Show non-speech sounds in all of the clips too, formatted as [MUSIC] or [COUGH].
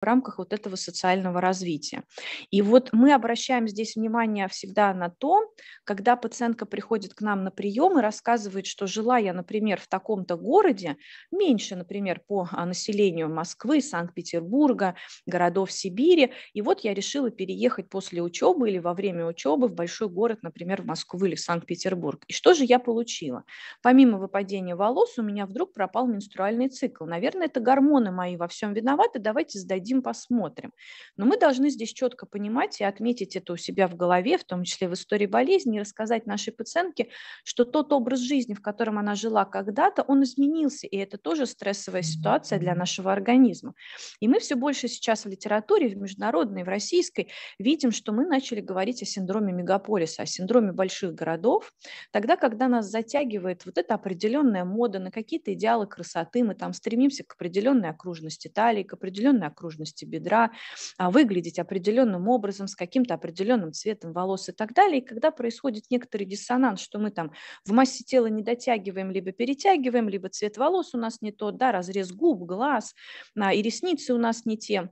в рамках вот этого социального развития. И вот мы обращаем здесь внимание всегда на то, когда пациентка приходит к нам на прием и рассказывает, что жила я, например, в таком-то городе, меньше, например, по а, населению Москвы, Санкт-Петербурга, городов Сибири, и вот я решила переехать после учебы или во время учебы в большой город, например, в Москву или в Санкт-Петербург. И что же я получила? Помимо выпадения волос у меня вдруг пропал менструальный цикл. Наверное, это гормоны мои во всем виноваты, давайте сдадим поглядим, посмотрим. Но мы должны здесь четко понимать и отметить это у себя в голове, в том числе в истории болезни, и рассказать нашей пациентке, что тот образ жизни, в котором она жила когда-то, он изменился, и это тоже стрессовая ситуация для нашего организма. И мы все больше сейчас в литературе, в международной, в российской, видим, что мы начали говорить о синдроме мегаполиса, о синдроме больших городов, тогда, когда нас затягивает вот эта определенная мода на какие-то идеалы красоты, мы там стремимся к определенной окружности талии, к определенной окружности окружности бедра, а, выглядеть определенным образом, с каким-то определенным цветом волос и так далее. И когда происходит некоторый диссонанс, что мы там в массе тела не дотягиваем, либо перетягиваем, либо цвет волос у нас не тот, да, разрез губ, глаз а, и ресницы у нас не те,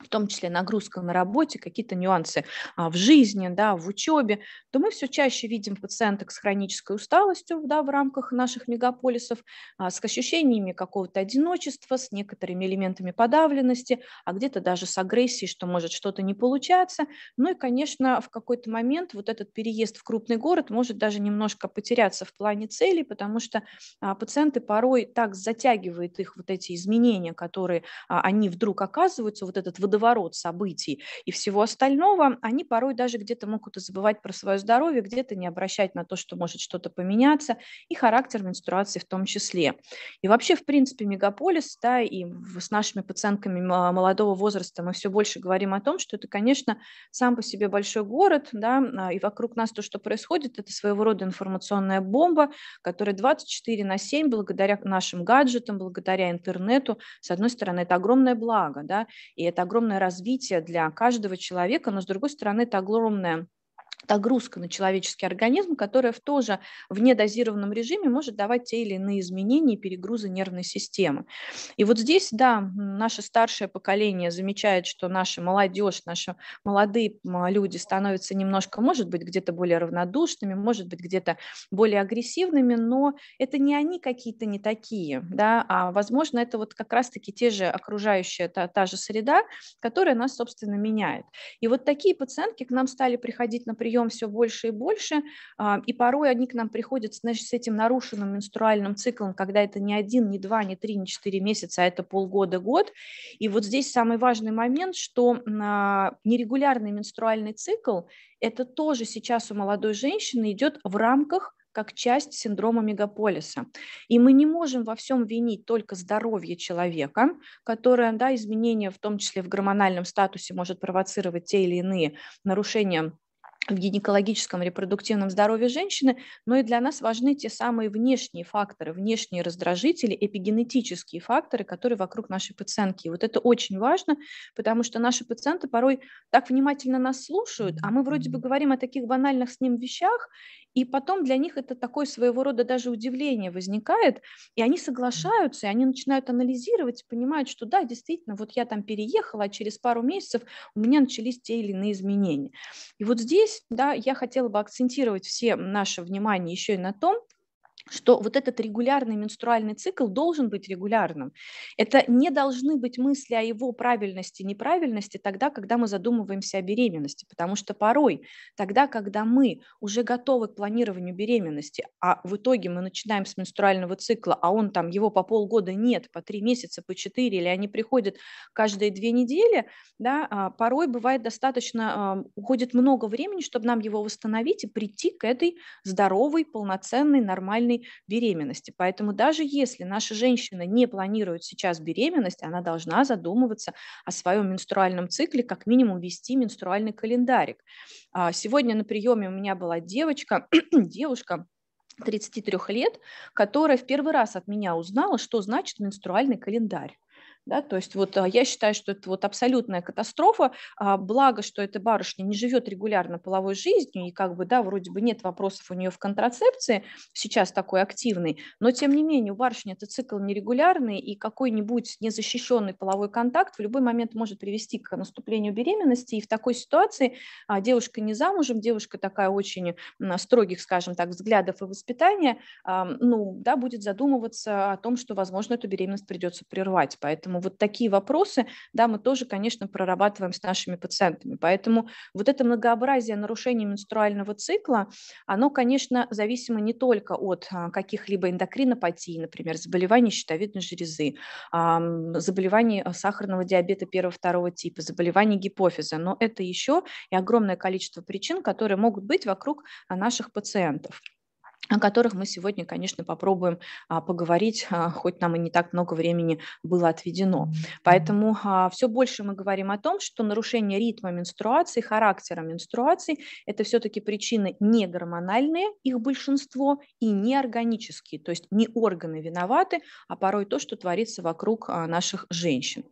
в том числе нагрузка на работе, какие-то нюансы а, в жизни, да, в учебе, то мы все чаще видим пациенток с хронической усталостью да, в рамках наших мегаполисов, а, с ощущениями какого-то одиночества, с некоторыми элементами подавленности, а где-то даже с агрессией, что может что-то не получаться. Ну и, конечно, в какой-то момент вот этот переезд в крупный город может даже немножко потеряться в плане целей, потому что а, пациенты порой так затягивают их вот эти изменения, которые они вдруг оказываются, вот этот этот водоворот событий и всего остального, они порой даже где-то могут и забывать про свое здоровье, где-то не обращать на то, что может что-то поменяться, и характер менструации в том числе. И вообще, в принципе, мегаполис, да, и с нашими пациентками молодого возраста мы все больше говорим о том, что это, конечно, сам по себе большой город, да, а, и вокруг нас то, что происходит, это своего рода информационная бомба, которая 24 на 7 благодаря нашим гаджетам, благодаря интернету, с одной стороны, это огромное благо, да, и это огромное развитие для каждого человека, но, с другой стороны, это огромная нагрузка на человеческий организм, которая в тоже в недозированном режиме может давать те или иные изменения и перегрузы нервной системы. И вот здесь, да, наше старшее поколение замечает, что наша молодежь, наши молодые люди становятся немножко, может быть, где-то более равнодушными, может быть, где-то более агрессивными, но это не они какие-то не такие, да, а, возможно, это вот как раз-таки те же окружающие та, та же среда, которая нас, собственно, меняет. И вот такие пациентки к нам стали приходить на прием устаем все больше и больше, а, и порой они к нам приходят значит, с этим нарушенным менструальным циклом, когда это не один, не два, не три, не четыре месяца, а это полгода-год. И вот здесь самый важный момент, что нерегулярный менструальный цикл – это тоже сейчас у молодой женщины идет в рамках как часть синдрома мегаполиса. И мы не можем во всем винить только здоровье человека, которое, да, изменение, в том числе в гормональном статусе, может провоцировать те или иные нарушения в гинекологическом репродуктивном здоровье женщины, но и для нас важны те самые внешние факторы, внешние раздражители, эпигенетические факторы, которые вокруг нашей пациентки. И вот это очень важно, потому что наши пациенты порой так внимательно нас слушают, а мы вроде бы говорим о таких банальных с ним вещах, и потом для них это такое своего рода даже удивление возникает, и они соглашаются, и они начинают анализировать, понимают, что да, действительно, вот я там переехала, а через пару месяцев у меня начались те или иные изменения. И вот здесь здесь да, я хотела бы акцентировать все наше внимание еще и на том, что вот этот регулярный менструальный цикл должен быть регулярным. Это не должны быть мысли о его правильности, неправильности тогда, когда мы задумываемся о беременности, потому что порой тогда, когда мы уже готовы к планированию беременности, а в итоге мы начинаем с менструального цикла, а он там, его по полгода нет, по три месяца, по четыре, или они приходят каждые две недели, да, а, порой бывает достаточно, а, уходит много времени, чтобы нам его восстановить и прийти к этой здоровой, полноценной, нормальной причиной беременности. Поэтому даже если наша женщина не планирует сейчас беременность, она должна задумываться о своем менструальном цикле, как минимум вести менструальный календарик. А, сегодня на приеме у меня была девочка, [CLEARS THROAT] девушка, 33 лет, которая в первый раз от меня узнала, что значит менструальный календарь. Да, то есть вот а, я считаю, что это вот абсолютная катастрофа. А, благо, что эта барышня не живет регулярно половой жизнью, и как бы, да, вроде бы нет вопросов у нее в контрацепции сейчас такой активный, но тем не менее у барышни этот цикл нерегулярный, и какой-нибудь незащищенный половой контакт в любой момент может привести к наступлению беременности, и в такой ситуации а, девушка не замужем, девушка такая очень строгих, скажем так, взглядов и воспитания, ну, да, будет задумываться о том, что, возможно, эту беременность придется прервать, поэтому Поэтому вот такие вопросы, да, мы тоже, конечно, прорабатываем с нашими пациентами. Поэтому вот это многообразие нарушений менструального цикла, оно, конечно, зависимо не только от а, каких-либо эндокринопатий, например, заболеваний щитовидной железы, заболеваний э, сахарного диабета первого-второго типа, заболеваний гипофиза, но это еще и огромное количество причин, которые могут быть вокруг а, наших пациентов о которых мы сегодня, конечно, попробуем а, поговорить, [LAUGHS] а, хоть нам и не так много времени было отведено. Поэтому а, все больше мы говорим о том, что нарушение ритма менструации, характера менструации – это все-таки причины не гормональные, их большинство, и не органические, то есть не органы виноваты, а порой то, что творится вокруг наших женщин.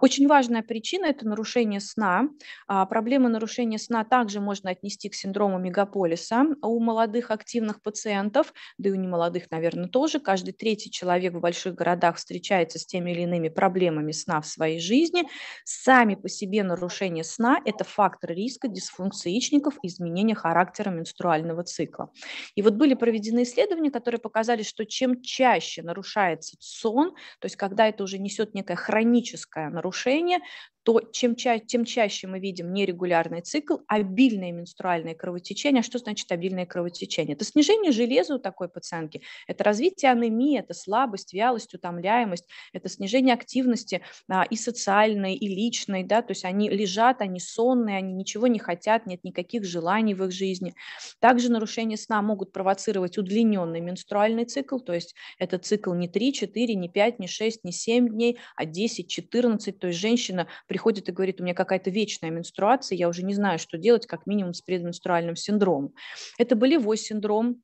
Очень важная причина – это нарушение сна. Проблемы нарушения сна также можно отнести к синдрому мегаполиса у молодых активных пациентов, да и у немолодых, наверное, тоже. Каждый третий человек в больших городах встречается с теми или иными проблемами сна в своей жизни. Сами по себе нарушение сна – это фактор риска дисфункции яичников и изменения характера менструального цикла. И вот были проведены исследования, которые показали, что чем чаще нарушается сон, то есть когда это уже несет некое хроническое нарушение, то чем, ча- тем чаще мы видим нерегулярный цикл, обильное менструальное кровотечение. а Что значит обильное кровотечение? Это снижение железа у такой пациентки, это развитие анемии, это слабость, вялость, утомляемость, это снижение активности а, и социальной, и личной, да, то есть они лежат, они сонные, они ничего не хотят, нет никаких желаний в их жизни. Также нарушение сна могут провоцировать удлиненный менструальный цикл, то есть это цикл не 3, 4, не 5, не 6, не 7 дней, а 10, 14, то есть женщина при приходит и говорит, у меня какая-то вечная менструация, я уже не знаю, что делать, как минимум с предменструальным синдромом. Это болевой синдром,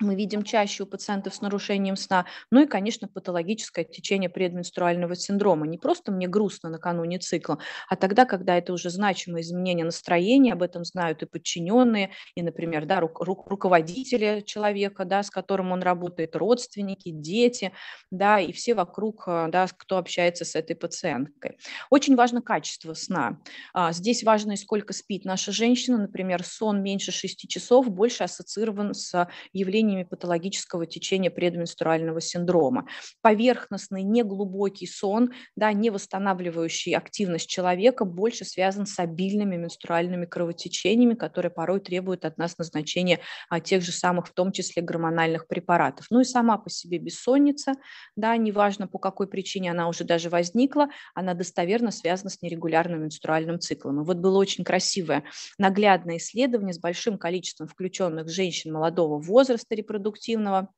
мы видим чаще у пациентов с нарушением сна, ну и, конечно, патологическое течение предменструального синдрома. Не просто мне грустно накануне цикла, а тогда, когда это уже значимые изменения настроения, об этом знают и подчиненные, и, например, да, ру- ру- руководители человека, да, с которым он работает, родственники, дети, да, и все вокруг, э, да, кто общается с этой пациенткой. Очень важно качество сна. А, здесь важно, и сколько спит наша женщина. Например, сон меньше 6 часов больше ассоциирован с явлением проявлениями патологического течения предменструального синдрома. Поверхностный, неглубокий сон, да, не восстанавливающий активность человека, больше связан с обильными менструальными кровотечениями, которые порой требуют от нас назначения а, тех же самых, в том числе, гормональных препаратов. Ну и сама по себе бессонница, да, неважно по какой причине она уже даже возникла, она достоверно связана с нерегулярным менструальным циклом. И вот было очень красивое, наглядное исследование с большим количеством включенных женщин молодого возраста, репродуктивного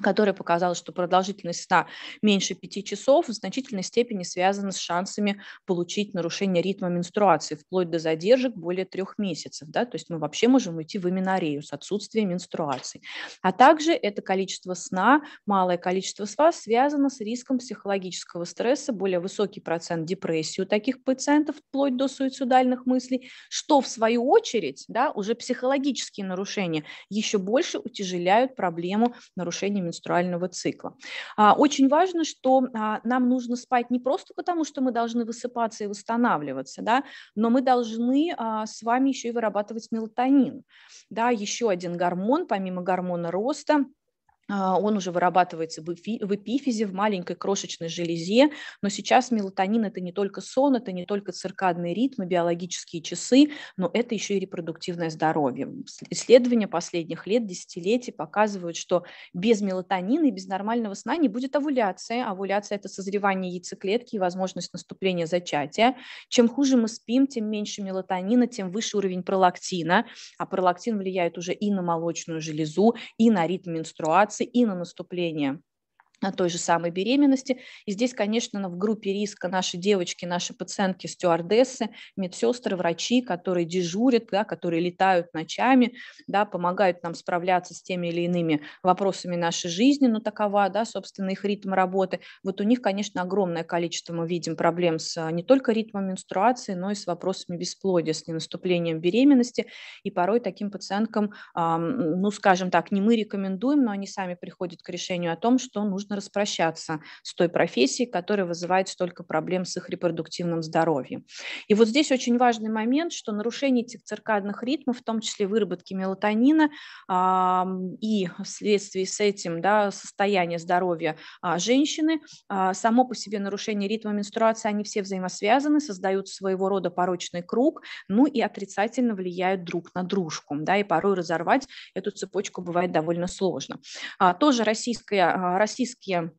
который показал, что продолжительность сна меньше 5 часов в значительной степени связана с шансами получить нарушение ритма менструации, вплоть до задержек более трех месяцев. Да? То есть мы вообще можем уйти в именорею с отсутствием менструации. А также это количество сна, малое количество сна связано с риском психологического стресса, более высокий процент депрессии у таких пациентов, вплоть до суицидальных мыслей, что в свою очередь да, уже психологические нарушения еще больше утяжеляют проблему нарушения течение менструального цикла. А, очень важно, что а, нам нужно спать не просто потому, что мы должны высыпаться и восстанавливаться, да, но мы должны а, с вами еще и вырабатывать мелатонин, да, еще один гормон, помимо гормона роста – а, он уже вырабатывается в эпифизе, в маленькой крошечной железе, но сейчас мелатонин – это не только сон, это не только циркадные ритмы, биологические часы, но это еще и репродуктивное здоровье. Исследования последних лет, десятилетий показывают, что без мелатонина и без нормального сна не будет овуляции. Овуляция – это созревание яйцеклетки и возможность наступления зачатия. Чем хуже мы спим, тем меньше мелатонина, тем выше уровень пролактина, а пролактин влияет уже и на молочную железу, и на ритм менструации, и на наступление той же самой беременности. И здесь, конечно, в группе риска наши девочки, наши пациентки, стюардессы, медсестры, врачи, которые дежурят, да, которые летают ночами, да, помогают нам справляться с теми или иными вопросами нашей жизни, но ну, такова, да, собственно, их ритм работы. Вот у них, конечно, огромное количество мы видим проблем с а, не только ритмом менструации, но и с вопросами бесплодия, с ненаступлением беременности. И порой таким пациенткам, ну, скажем так, не мы рекомендуем, но они сами приходят к решению о том, что нужно нужно распрощаться с той профессией, которая вызывает столько проблем с их репродуктивным здоровьем. И вот здесь очень важный момент, что нарушение этих циркадных ритмов, в том числе выработки мелатонина и вследствие с этим да, состояние здоровья а, женщины, а, само по себе нарушение ритма менструации, они все взаимосвязаны, создают своего рода порочный круг, ну и отрицательно влияют друг на дружку. Да, и порой разорвать эту цепочку бывает довольно сложно. А, тоже российская, российская Киевске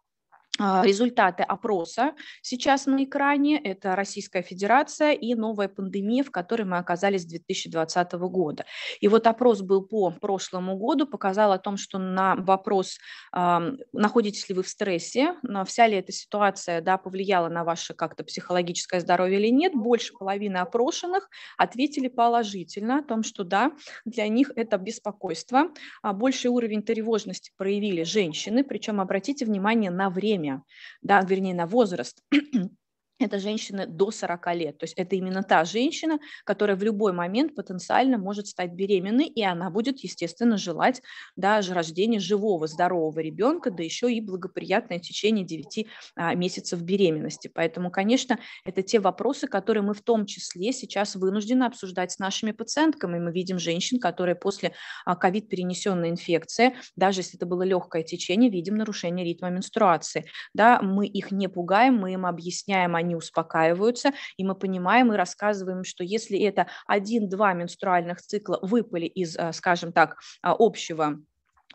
А, результаты опроса сейчас на экране. Это Российская Федерация и новая пандемия, в которой мы оказались с 2020 года. И вот опрос был по прошлому году, показал о том, что на вопрос, находитесь ли вы в стрессе, вся ли эта ситуация да, повлияла на ваше как-то психологическое здоровье или нет, больше половины опрошенных ответили положительно о том, что да, для них это беспокойство. А, больший уровень тревожности проявили женщины, причем обратите внимание на время время, да, вернее, на возраст. [CLEARS THROAT] это женщины до 40 лет. То есть это именно та женщина, которая в любой момент потенциально может стать беременной, и она будет, естественно, желать даже рождения живого, здорового ребенка, да еще и благоприятное течение 9 а, месяцев беременности. Поэтому, конечно, это те вопросы, которые мы в том числе сейчас вынуждены обсуждать с нашими пациентками. Мы видим женщин, которые после а, ковид перенесенной инфекции, даже если это было легкое течение, видим нарушение ритма менструации. Да, мы их не пугаем, мы им объясняем, они они успокаиваются, и мы понимаем и рассказываем, что если это один-два менструальных цикла выпали из, э, скажем так, а, общего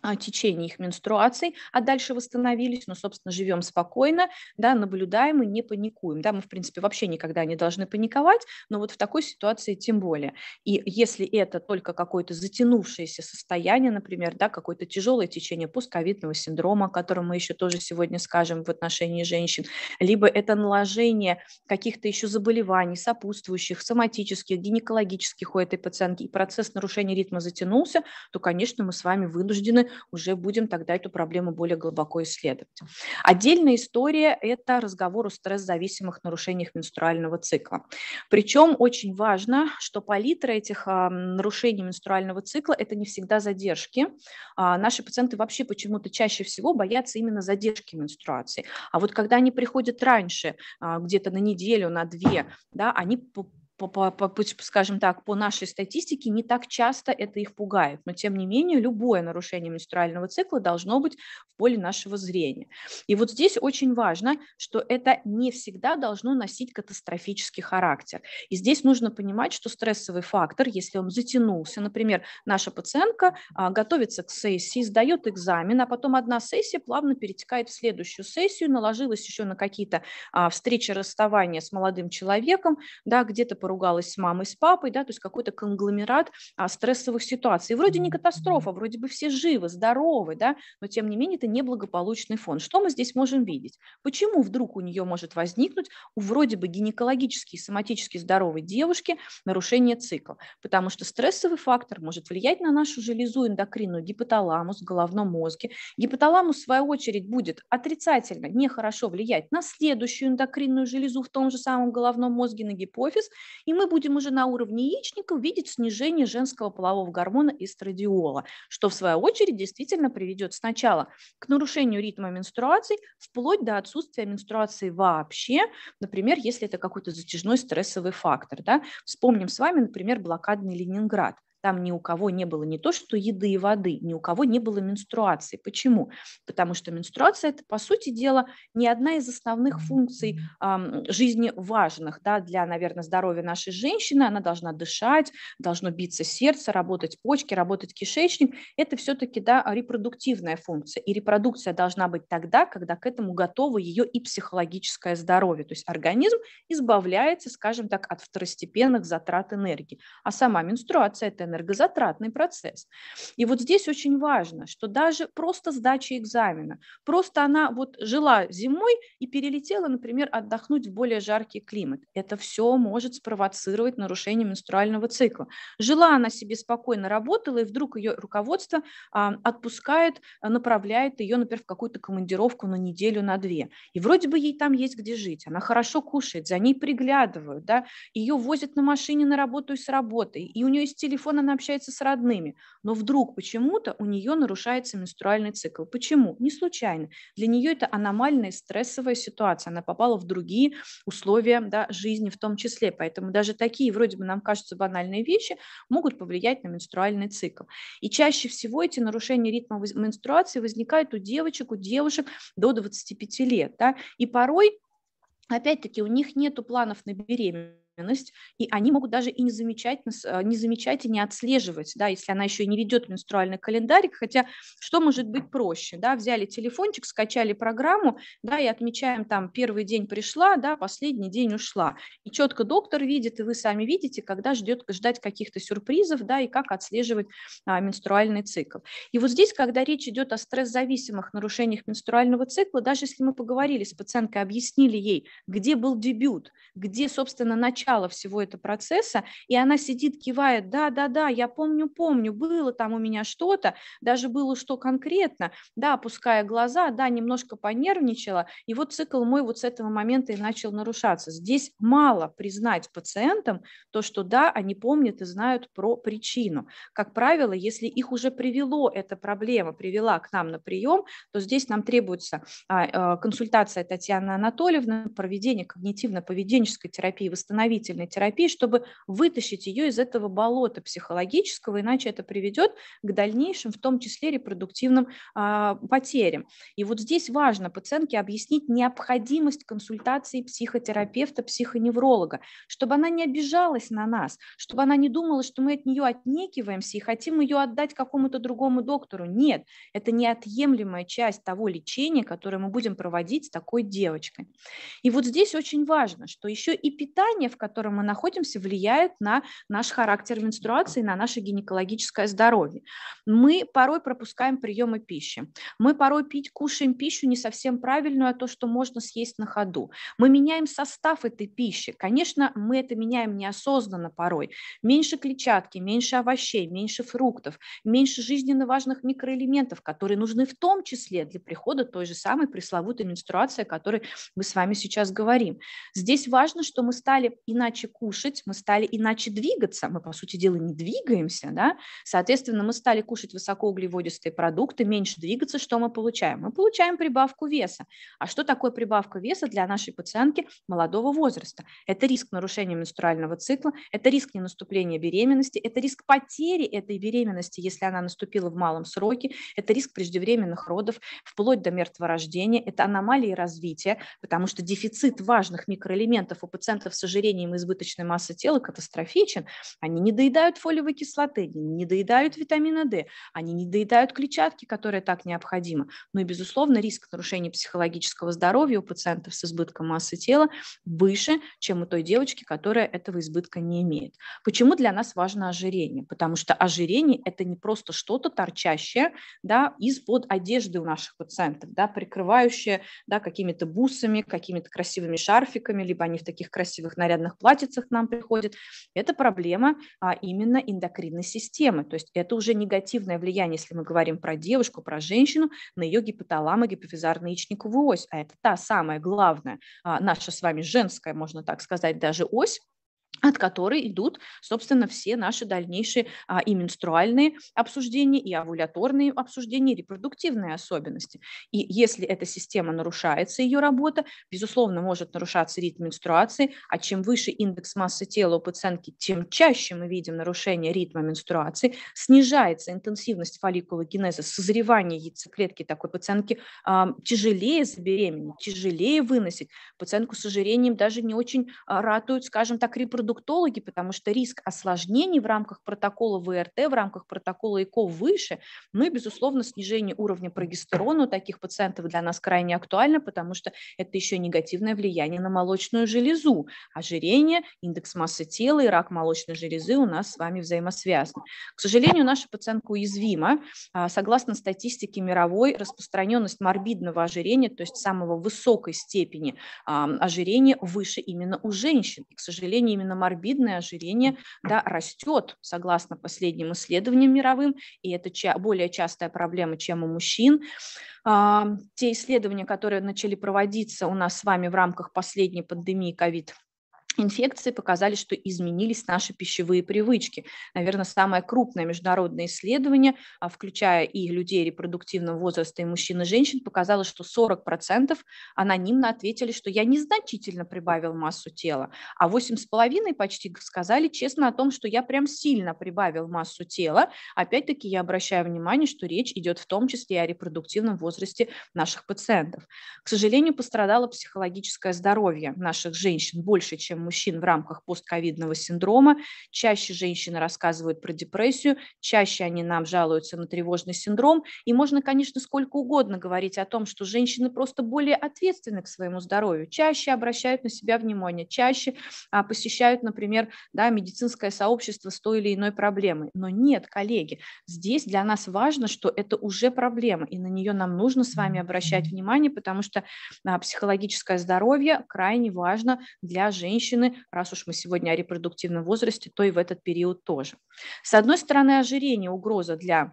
а, течение их менструаций, а дальше восстановились, но, собственно, живем спокойно, да, наблюдаем и не паникуем. Да, мы, в принципе, вообще никогда не должны паниковать, но вот в такой ситуации тем более. И если это только какое-то затянувшееся состояние, например, да, какое-то тяжелое течение постковидного синдрома, о котором мы еще тоже сегодня скажем в отношении женщин, либо это наложение каких-то еще заболеваний, сопутствующих, соматических, гинекологических у этой пациентки, и процесс нарушения ритма затянулся, то, конечно, мы с вами вынуждены уже будем тогда эту проблему более глубоко исследовать. Отдельная история – это разговор о стресс-зависимых нарушениях менструального цикла. Причем очень важно, что палитра этих а, нарушений менструального цикла – это не всегда задержки. А, наши пациенты вообще почему-то чаще всего боятся именно задержки менструации. А вот когда они приходят раньше, а, где-то на неделю, на две, да, они по, по, по, скажем так, по нашей статистике, не так часто это их пугает. Но, тем не менее, любое нарушение менструального цикла должно быть в поле нашего зрения. И вот здесь очень важно, что это не всегда должно носить катастрофический характер. И здесь нужно понимать, что стрессовый фактор, если он затянулся, например, наша пациентка а, готовится к сессии, сдает экзамен, а потом одна сессия плавно перетекает в следующую сессию, наложилась еще на какие-то а, встречи, расставания с молодым человеком, да, где-то по поругалась с мамой, с папой, да, то есть какой-то конгломерат а, стрессовых ситуаций. И вроде не катастрофа, вроде бы все живы, здоровы, да, но тем не менее это неблагополучный фон. Что мы здесь можем видеть? Почему вдруг у нее может возникнуть у вроде бы гинекологически и соматически здоровой девушки нарушение цикла? Потому что стрессовый фактор может влиять на нашу железу эндокринную, гипоталамус, головном мозге. Гипоталамус, в свою очередь, будет отрицательно, нехорошо влиять на следующую эндокринную железу в том же самом головном мозге, на гипофиз, и мы будем уже на уровне яичников видеть снижение женского полового гормона эстрадиола, что в свою очередь действительно приведет сначала к нарушению ритма менструаций, вплоть до отсутствия менструации вообще, например, если это какой-то затяжной стрессовый фактор. Да? Вспомним с вами, например, блокадный Ленинград. Там ни у кого не было не то, что еды и воды, ни у кого не было менструации. Почему? Потому что менструация – это, по сути дела, не одна из основных функций э, жизни важных да, для, наверное, здоровья нашей женщины. Она должна дышать, должно биться сердце, работать почки, работать кишечник. Это все-таки да, репродуктивная функция. И репродукция должна быть тогда, когда к этому готово ее и психологическое здоровье. То есть организм избавляется, скажем так, от второстепенных затрат энергии. А сама менструация – это энергозатратный процесс. И вот здесь очень важно, что даже просто сдача экзамена, просто она вот жила зимой и перелетела, например, отдохнуть в более жаркий климат. Это все может спровоцировать нарушение менструального цикла. Жила она себе спокойно, работала, и вдруг ее руководство а, отпускает, направляет ее, например, в какую-то командировку на неделю, на две. И вроде бы ей там есть где жить, она хорошо кушает, за ней приглядывают, да, ее возят на машине на работу и с работы, и у нее есть телефон спокойно она общается с родными, но вдруг почему-то у нее нарушается менструальный цикл. Почему? Не случайно. Для нее это аномальная стрессовая ситуация. Она попала в другие условия да, жизни в том числе. Поэтому даже такие, вроде бы нам кажутся банальные вещи, могут повлиять на менструальный цикл. И чаще всего эти нарушения ритма менструации возникают у девочек, у девушек до 25 лет. Да? И порой Опять-таки, у них нет планов на беременность беременность, и они могут даже и не замечать, э, не замечать и не отслеживать, да, если она еще и не ведет менструальный календарик, хотя что может быть проще, да, взяли телефончик, скачали программу, да, и отмечаем там первый день пришла, да, последний день ушла, и четко доктор видит, и вы сами видите, когда ждет, ждать каких-то сюрпризов, да, и как отслеживать а, менструальный цикл. И вот здесь, когда речь идет о стресс-зависимых нарушениях менструального цикла, даже если мы поговорили с пациенткой, объяснили ей, где был дебют, где, собственно, начало начала всего этого процесса, и она сидит, кивает, да, да, да, я помню, помню, было там у меня что-то, даже было что конкретно, да, опуская глаза, да, немножко понервничала, и вот цикл мой вот с этого момента и начал нарушаться. Здесь мало признать пациентам то, что да, они помнят и знают про причину. Как правило, если их уже привело эта проблема, привела к нам на прием, то здесь нам требуется а, э, консультация Татьяны Анатольевны, проведение когнитивно-поведенческой терапии, восстановить успокоительной терапии, чтобы вытащить ее из этого болота психологического, иначе это приведет к дальнейшим, в том числе репродуктивным а, потерям. И вот здесь важно пациентке объяснить необходимость консультации психотерапевта, психоневролога, чтобы она не обижалась на нас, чтобы она не думала, что мы от нее отнекиваемся и хотим ее отдать какому-то другому доктору. Нет, это неотъемлемая часть того лечения, которое мы будем проводить с такой девочкой. И вот здесь очень важно, что еще и питание, в котором котором мы находимся, влияет на наш характер менструации, на наше гинекологическое здоровье. Мы порой пропускаем приемы пищи. Мы порой пить, кушаем пищу не совсем правильную, а то, что можно съесть на ходу. Мы меняем состав этой пищи. Конечно, мы это меняем неосознанно порой. Меньше клетчатки, меньше овощей, меньше фруктов, меньше жизненно важных микроэлементов, которые нужны в том числе для прихода той же самой пресловутой менструации, о которой мы с вами сейчас говорим. Здесь важно, что мы стали и иначе кушать, мы стали иначе двигаться, мы, по сути дела, не двигаемся, да, соответственно, мы стали кушать высокоуглеводистые продукты, меньше двигаться, что мы получаем? Мы получаем прибавку веса. А что такое прибавка веса для нашей пациентки молодого возраста? Это риск нарушения менструального цикла, это риск не наступления беременности, это риск потери этой беременности, если она наступила в малом сроке, это риск преждевременных родов, вплоть до мертворождения, это аномалии развития, потому что дефицит важных микроэлементов у пациентов с ожирением сокращением избыточной массы тела катастрофичен. Они не доедают фолиевой кислоты, не доедают витамина D, они не доедают клетчатки, которая так необходима. Ну и, безусловно, риск нарушения психологического здоровья у пациентов с избытком массы тела выше, чем у той девочки, которая этого избытка не имеет. Почему для нас важно ожирение? Потому что ожирение – это не просто что-то торчащее да, из-под одежды у наших пациентов, да, прикрывающее да, какими-то бусами, какими-то красивыми шарфиками, либо они в таких красивых нарядных огромных платьицах к нам приходит, это проблема а, именно эндокринной системы. То есть это уже негативное влияние, если мы говорим про девушку, про женщину, на ее гипоталамо гипофизарно-яичниковую ось. А это та самая главная а, наша с вами женская, можно так сказать, даже ось, от которой идут, собственно, все наши дальнейшие а, и менструальные обсуждения, и овуляторные обсуждения, и репродуктивные особенности. И если эта система нарушается, ее работа, безусловно, может нарушаться ритм менструации, а чем выше индекс массы тела у пациентки, тем чаще мы видим нарушение ритма менструации, снижается интенсивность фолликулы генеза, созревание яйцеклетки такой пациентки а, тяжелее забеременеть, тяжелее выносить. Пациентку с ожирением даже не очень а, ратуют, скажем так, репродуктивные продуктологи, потому что риск осложнений в рамках протокола ВРТ, в рамках протокола ЭКО выше, ну и, безусловно, снижение уровня прогестерона у таких пациентов для нас крайне актуально, потому что это еще негативное влияние на молочную железу. Ожирение, индекс массы тела и рак молочной железы у нас с вами взаимосвязаны. К сожалению, наша пациентка уязвима. А, согласно статистике мировой, распространенность морбидного ожирения, то есть самого высокой степени ожирения, выше именно у женщин. И, к сожалению, именно морбидное ожирение да, растет, согласно последним исследованиям мировым, и это более частая проблема, чем у мужчин. А, те исследования, которые начали проводиться у нас с вами в рамках последней пандемии COVID-19, инфекции показали, что изменились наши пищевые привычки. Наверное, самое крупное международное исследование, а, включая и людей репродуктивного возраста, и мужчин и женщин, показало, что 40% анонимно ответили, что я незначительно прибавил массу тела, а 8,5% почти сказали честно о том, что я прям сильно прибавил массу тела. Опять-таки я обращаю внимание, что речь идет в том числе и о репродуктивном возрасте наших пациентов. К сожалению, пострадало психологическое здоровье наших женщин больше, чем мужчин в рамках постковидного синдрома. Чаще женщины рассказывают про депрессию, чаще они нам жалуются на тревожный синдром. И можно, конечно, сколько угодно говорить о том, что женщины просто более ответственны к своему здоровью, чаще обращают на себя внимание, чаще а, посещают, например, да, медицинское сообщество с той или иной проблемой. Но нет, коллеги, здесь для нас важно, что это уже проблема, и на нее нам нужно с вами обращать внимание, потому что а, психологическое здоровье крайне важно для женщин женщины, раз уж мы сегодня о репродуктивном возрасте, то и в этот период тоже. С одной стороны, ожирение – угроза для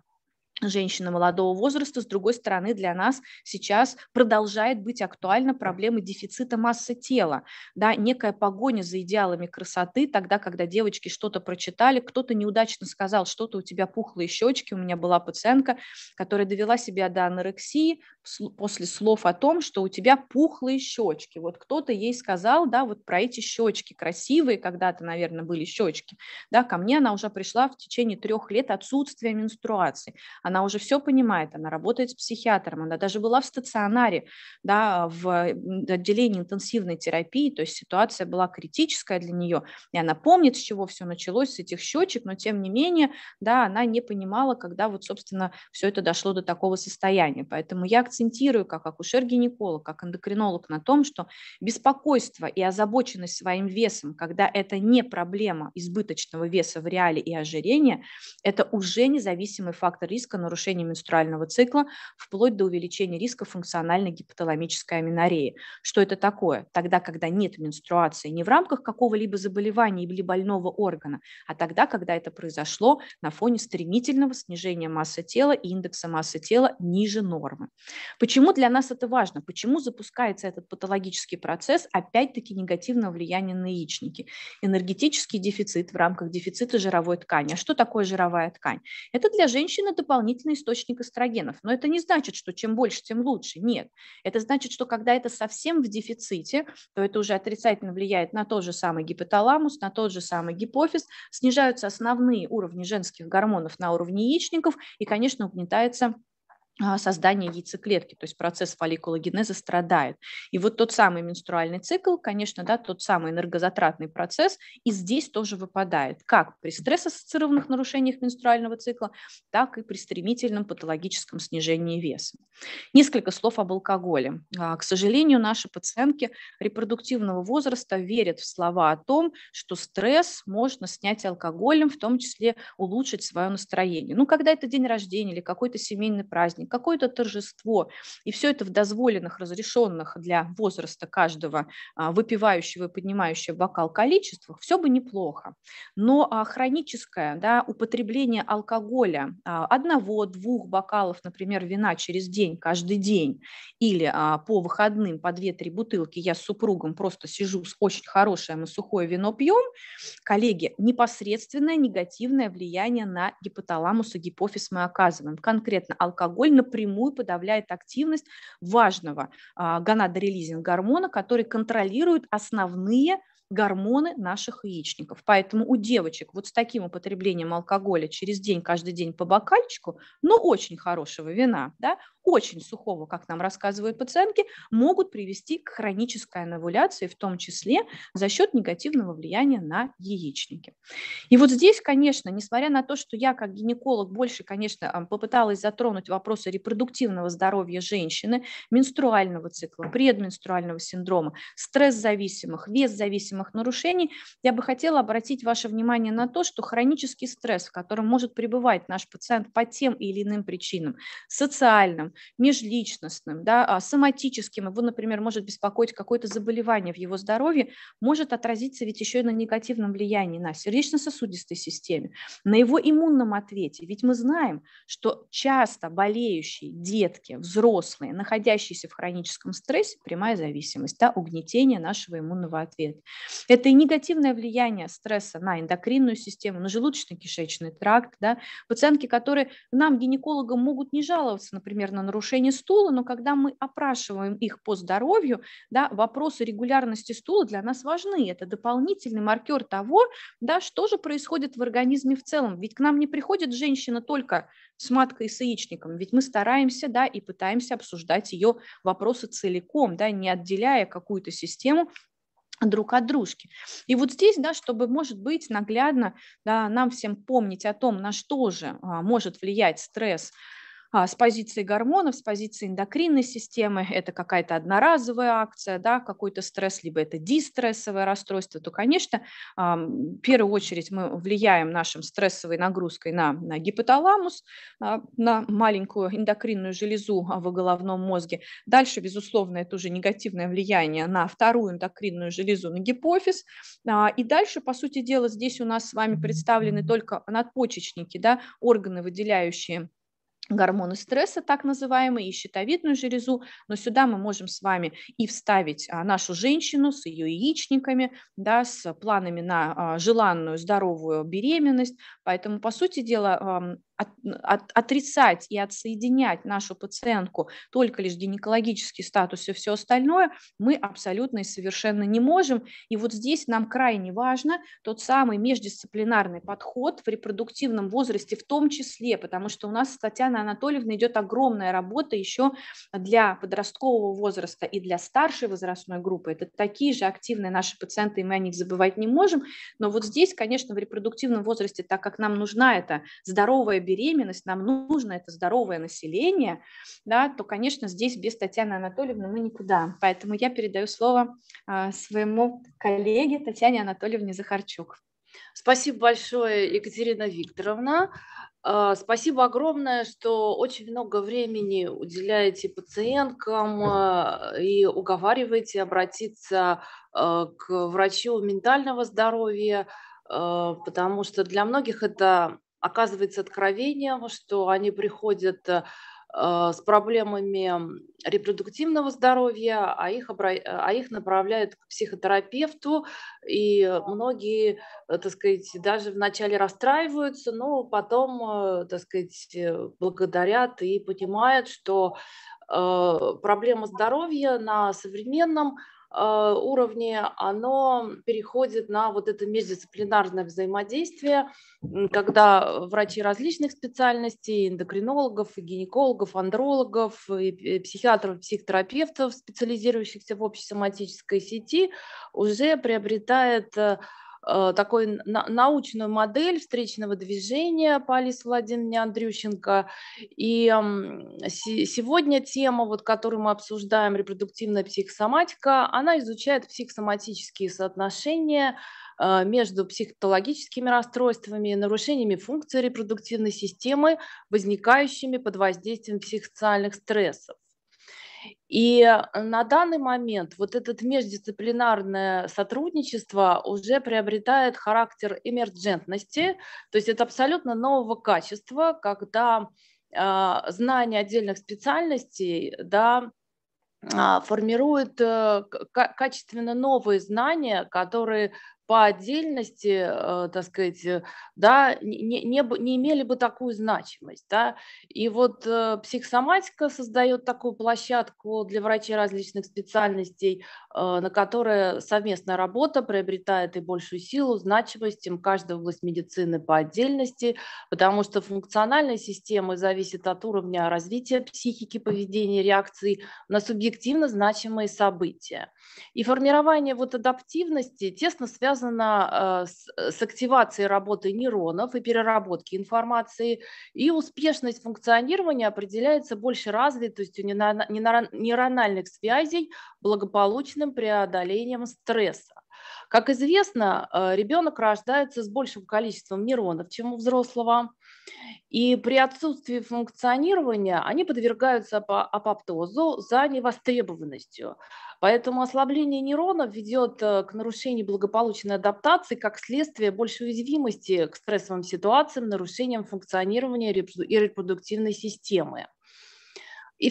женщина молодого возраста, с другой стороны, для нас сейчас продолжает быть актуальна проблема дефицита массы тела, да, некая погоня за идеалами красоты, тогда, когда девочки что-то прочитали, кто-то неудачно сказал, что-то у тебя пухлые щечки, у меня была пациентка, которая довела себя до анорексии после слов о том, что у тебя пухлые щечки, вот кто-то ей сказал, да, вот про эти щечки красивые, когда-то, наверное, были щечки, да, ко мне она уже пришла в течение трех лет отсутствия менструации, она уже все понимает, она работает с психиатром, она даже была в стационаре, да, в отделении интенсивной терапии, то есть ситуация была критическая для нее, и она помнит, с чего все началось, с этих счетчик, но тем не менее, да, она не понимала, когда вот, собственно, все это дошло до такого состояния. Поэтому я акцентирую как акушер-гинеколог, как эндокринолог на том, что беспокойство и озабоченность своим весом, когда это не проблема избыточного веса в реале и ожирения, это уже независимый фактор риска риска нарушения менструального цикла, вплоть до увеличения риска функциональной гипоталамической аминореи. Что это такое? Тогда, когда нет менструации не в рамках какого-либо заболевания или больного органа, а тогда, когда это произошло на фоне стремительного снижения массы тела и индекса массы тела ниже нормы. Почему для нас это важно? Почему запускается этот патологический процесс, опять-таки негативного влияния на яичники? Энергетический дефицит в рамках дефицита жировой ткани. А что такое жировая ткань? Это для женщины дополнительный дополнительный источник эстрогенов. Но это не значит, что чем больше, тем лучше. Нет. Это значит, что когда это совсем в дефиците, то это уже отрицательно влияет на тот же самый гипоталамус, на тот же самый гипофиз, снижаются основные уровни женских гормонов на уровне яичников и, конечно, угнетается а, создание яйцеклетки, то есть процесс фолликулогенеза страдает. И вот тот самый менструальный цикл, конечно, да, тот самый энергозатратный процесс, и здесь тоже выпадает, как при стресс-ассоциированных нарушениях менструального цикла, так и при стремительном патологическом снижении веса. Несколько слов об алкоголе. А, к сожалению, наши пациентки репродуктивного возраста верят в слова о том, что стресс можно снять алкоголем, в том числе улучшить свое настроение. Ну, когда это день рождения или какой-то семейный праздник, жизни, какое-то торжество. И все это в дозволенных, разрешенных для возраста каждого а, выпивающего и поднимающего бокал количествах, все бы неплохо. Но а, хроническое да, употребление алкоголя а, одного-двух бокалов, например, вина через день, каждый день, или по выходным по 2-3 бутылки я с супругом просто сижу с очень хорошим и сухое вино пьем, коллеги, непосредственное негативное влияние на гипоталамус и гипофиз мы оказываем. Конкретно алкоголь напрямую подавляет активность важного а, гонадорелизинг гормона, который контролирует основные гормоны наших яичников. Поэтому у девочек вот с таким употреблением алкоголя через день, каждый день по бокальчику, но очень хорошего вина, да, очень сухого, как нам рассказывают пациентки, могут привести к хронической анавуляции, в том числе за счет негативного влияния на яичники. И вот здесь, конечно, несмотря на то, что я как гинеколог больше, конечно, попыталась затронуть вопросы репродуктивного здоровья женщины, менструального цикла, предменструального синдрома, стресс-зависимых, вес-зависимых, зависимых нарушений, я бы хотела обратить ваше внимание на то, что хронический стресс, в котором может пребывать наш пациент по тем или иным причинам, социальным, межличностным, да, а, соматическим, его, например, может беспокоить какое-то заболевание в его здоровье, может отразиться ведь еще и на негативном влиянии на сердечно-сосудистой системе, на его иммунном ответе. Ведь мы знаем, что часто болеющие детки, взрослые, находящиеся в хроническом стрессе, прямая зависимость, да, угнетение нашего иммунного ответа. Это и негативное влияние стресса на эндокринную систему, на желудочно-кишечный тракт. Да? Пациентки, которые нам, гинекологам, могут не жаловаться, например, на нарушение стула, но когда мы опрашиваем их по здоровью, да, вопросы регулярности стула для нас важны. Это дополнительный маркер того, да, что же происходит в организме в целом. Ведь к нам не приходит женщина только с маткой и с яичником, ведь мы стараемся да, и пытаемся обсуждать ее вопросы целиком, да, не отделяя какую-то систему друг от дружки. И вот здесь, да, чтобы, может быть, наглядно да, нам всем помнить о том, на что же а, может влиять стресс а, с позиции гормонов, с позиции эндокринной системы, это какая-то одноразовая акция, да, какой-то стресс, либо это дистрессовое расстройство, то, конечно, в первую очередь мы влияем нашим стрессовой нагрузкой на, на гипоталамус, а, на маленькую эндокринную железу а, в головном мозге. Дальше, безусловно, это уже негативное влияние на вторую эндокринную железу, на гипофиз. И дальше, по сути дела, здесь у нас с вами представлены только надпочечники, да, органы, выделяющие гормоны стресса, так называемые, и щитовидную железу, но сюда мы можем с вами и вставить а, нашу женщину с ее яичниками, да, с планами на а, желанную здоровую беременность, поэтому, по сути дела, от, от, отрицать и отсоединять нашу пациентку только лишь гинекологический статус и все остальное, мы абсолютно и совершенно не можем. И вот здесь нам крайне важно тот самый междисциплинарный подход в репродуктивном возрасте в том числе, потому что у нас с Татьяной Анатольевной идет огромная работа еще для подросткового возраста и для старшей возрастной группы. Это такие же активные наши пациенты, и мы о них забывать не можем. Но вот здесь, конечно, в репродуктивном возрасте, так как нам нужна эта здоровая беременность, нам нужно это здоровое население, да, то, конечно, здесь без Татьяны Анатольевны мы никуда. Поэтому я передаю слово а, своему коллеге Татьяне Анатольевне Захарчук. Спасибо большое, Екатерина Викторовна. А, спасибо огромное, что очень много времени уделяете пациенткам а, и уговариваете обратиться к врачу ментального здоровья, потому что для многих это оказывается откровением, что они приходят э, э, с проблемами репродуктивного здоровья, а их, обра... Э, а их направляют к психотерапевту, и многие, так сказать, даже вначале расстраиваются, но потом, так сказать, благодарят и понимают, что проблема здоровья на современном Э, уровне, оно переходит на вот это междисциплинарное взаимодействие, когда врачи различных специальностей, эндокринологов, гинекологов, андрологов, и психиатров, психотерапевтов, специализирующихся в общей соматической сети, уже приобретает э, Э, такой научную модель встречного движения по Алисе Владимировне Андрющенко. И сегодня тема, вот, которую мы обсуждаем, репродуктивная психосоматика, она изучает психосоматические соотношения э, между психологическими расстройствами, и нарушениями функции репродуктивной системы, возникающими под воздействием психосоциальных стрессов. И э, на данный момент вот это междисциплинарное сотрудничество уже приобретает характер эмерджентности, то есть это абсолютно нового качества, когда э, а, знание отдельных специальностей, да, а, формирует э, качественно новые знания, которые по отдельности, э, так сказать, э, да, не, не, не имели бы такую значимость. Да? И вот э, психосоматика создает такую площадку для врачей различных специальностей, э, на которой совместная работа приобретает и большую силу, значимость, чем каждая область медицины по отдельности, потому что функциональная система зависит от уровня развития психики, поведения, реакций на субъективно значимые события. И формирование вот адаптивности тесно связано связана э, э, с активацией работы нейронов и переработки информации, и успешность функционирования определяется больше развитостью нейрональных связей, благополучным преодолением стресса. Как известно, э, ребенок рождается с большим количеством нейронов, чем у взрослого. И при отсутствии функционирования они подвергаются апоптозу за невостребованностью. Поэтому ослабление нейронов ведет э, к нарушению благополучной адаптации, как следствие большей уязвимости к стрессовым ситуациям, нарушениям функционирования и репродуктивной системы. Э,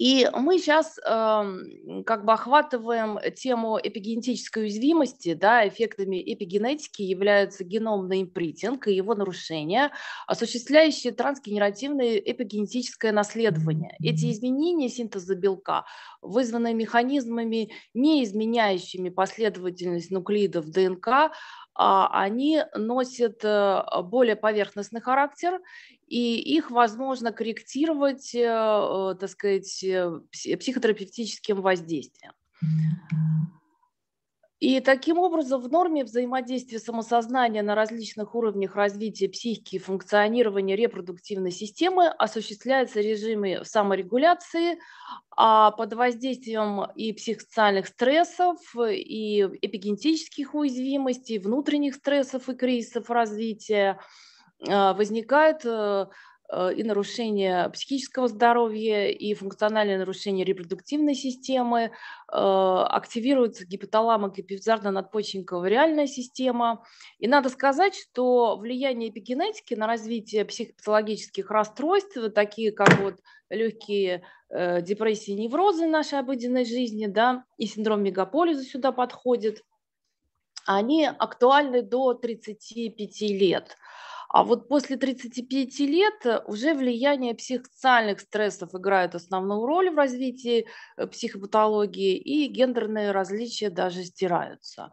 и мы сейчас э, эм, как бы охватываем тему эпигенетической уязвимости, да, эффектами эпигенетики являются геномный импритинг и его нарушения, осуществляющие трансгенеративное эпигенетическое наследование. Эти изменения синтеза белка вызваны механизмами, не изменяющими последовательность нуклеидов ДНК, а, они носят э, более поверхностный характер, и их возможно корректировать, э, э, так сказать, психотерапевтическим воздействием. И таким образом в норме взаимодействия самосознания на различных уровнях развития психики и функционирования репродуктивной системы осуществляются режимы саморегуляции, а под воздействием и психосоциальных стрессов, и эпигенетических уязвимостей, внутренних стрессов и кризисов развития э, возникают э, Э, и нарушение психического здоровья, и функциональные нарушения репродуктивной системы, э, активируется гипоталамо гипофизарно надпочечниковая реальная система. И надо сказать, что влияние эпигенетики на развитие психопатологических расстройств, такие как вот легкие э, депрессии, неврозы нашей обыденной жизни, да, и синдром мегаполиза сюда подходит, они актуальны до 35 лет – а вот после 35 лет э, уже влияние психоциальных стрессов играет основную роль в развитии э, психопатологии, и гендерные различия даже стираются.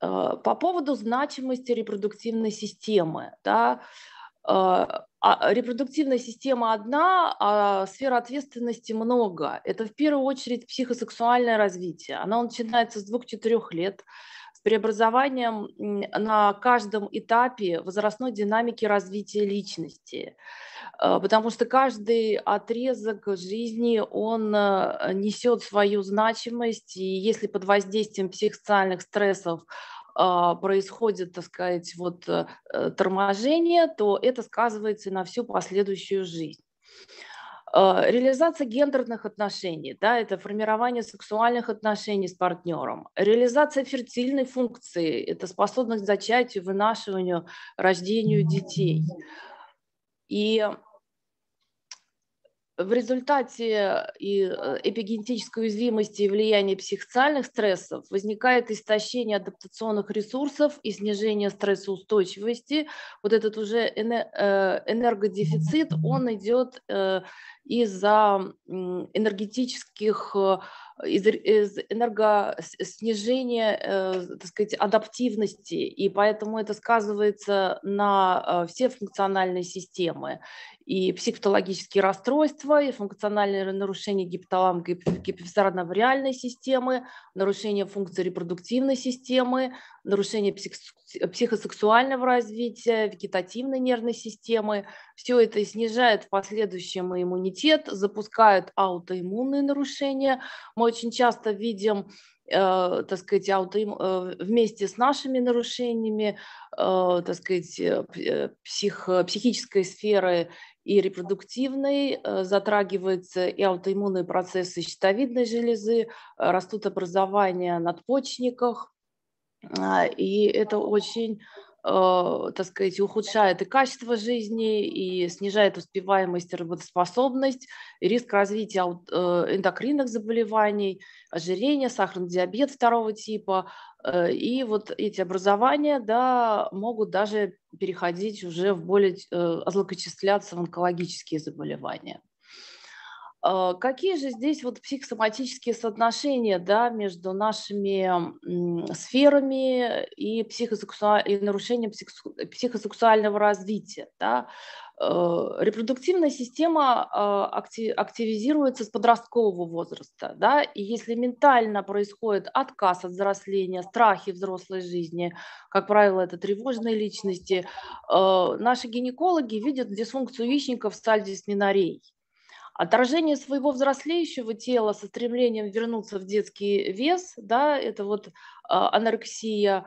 Э, по поводу значимости репродуктивной системы. Да, а, репродуктивная система одна, а сфер ответственности много. Это в первую очередь психосексуальное развитие. Оно начинается с 2-4 лет преобразованием на каждом этапе возрастной динамики развития личности, э, потому что каждый отрезок жизни, он э, несет свою значимость, и если под воздействием психосоциальных стрессов а, происходит, так сказать, вот э, торможение, то это сказывается на всю последующую жизнь. Э, реализация гендерных отношений, да, это формирование сексуальных отношений с партнером. Реализация фертильной функции, это способность к зачатию, вынашиванию, рождению детей. И в результате и э, эпигенетической уязвимости и влияния психоциальных стрессов возникает истощение адаптационных ресурсов и снижение стрессоустойчивости. Вот этот уже э, энергодефицит, он идет из-за энергетических, э, из, из энергоснижения, э, так сказать, адаптивности, и поэтому это сказывается на э, все функциональные системы, и психопатологические расстройства, и функциональные нарушения гипоталамо гипофизарно-реальной системы, нарушение функции репродуктивной системы, нарушение псих психосексуального развития, вегетативной нервной системы. Все это снижает в последующем иммунитет, запускает аутоиммунные нарушения. Мы очень часто видим Э, так сказать, аутоим, э, вместе с нашими нарушениями, э, так сказать, э, э, псих, психической сферы и репродуктивной затрагиваются и аутоиммунные процессы щитовидной железы, растут образования надпочечников, а, и это очень а, так сказать, ухудшает и качество жизни, и снижает успеваемость и работоспособность, и риск развития э, эндокринных заболеваний, ожирения, сахарный диабет второго типа. Э, и вот эти образования да, могут даже переходить уже в более, э, злокочисляться в онкологические заболевания. А, какие же здесь вот психосоматические соотношения да, между нашими сферами и, психосексуаль... и нарушением психосексуального развития? Да? А, репродуктивная система а, активизируется с подросткового возраста. Да? И если ментально происходит отказ от взросления, страхи взрослой жизни, как правило, это тревожные личности, наши гинекологи видят дисфункцию яичников с сальдис минорей отражение своего взрослеющего тела со стремлением вернуться в детский вес, да, это вот а, анорексия,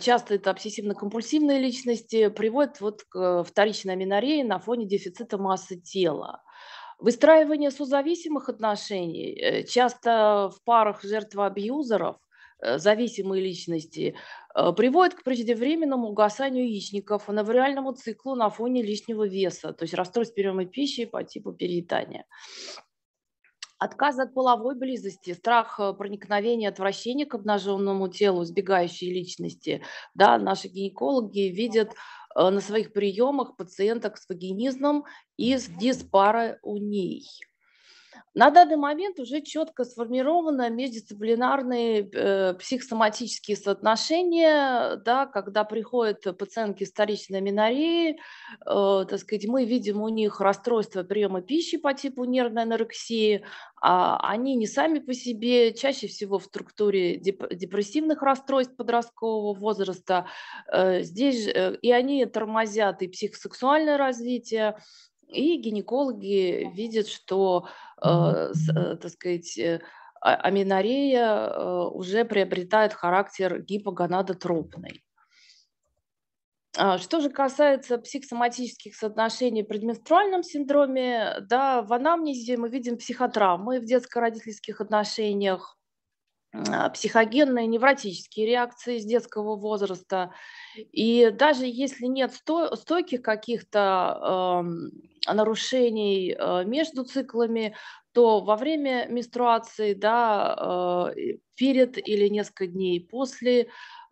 часто это обсессивно-компульсивные личности, приводит вот к вторичной аминореи на фоне дефицита массы тела. Выстраивание созависимых отношений э, часто в парах жертва абьюзеров, э, зависимые личности Э, приводит к преждевременному угасанию яичников, анавриальному циклу на фоне лишнего веса, то есть расстройств приема пищи по типу переедания. Отказ от половой близости, страх э, проникновения, отвращения к обнаженному телу, избегающей личности. Да, наши гинекологи видят э, на своих приемах пациенток с вагинизмом и с диспароунией. На данный момент уже четко сформированы междисциплинарные э, психосоматические соотношения, да, когда приходят пациентки с вторичной аминореей, э, так сказать, мы видим у них расстройство приема пищи по типу нервной анорексии, а они не сами по себе, чаще всего в структуре деп- депрессивных расстройств подросткового возраста. Э, здесь э, и они тормозят и психосексуальное развитие, и гинекологи видят, что, э, э, так сказать, э, а, аминорея уже приобретает характер гипогонадотропной. А, что же касается психосоматических соотношений при менструальном синдроме, да, в анамнезе мы видим психотравмы в детско-родительских отношениях, а, психогенные невротические реакции с детского возраста. И даже если нет сто, стойких каких-то э, нарушений э, между циклами, то во время менструации, да, э, перед или несколько дней после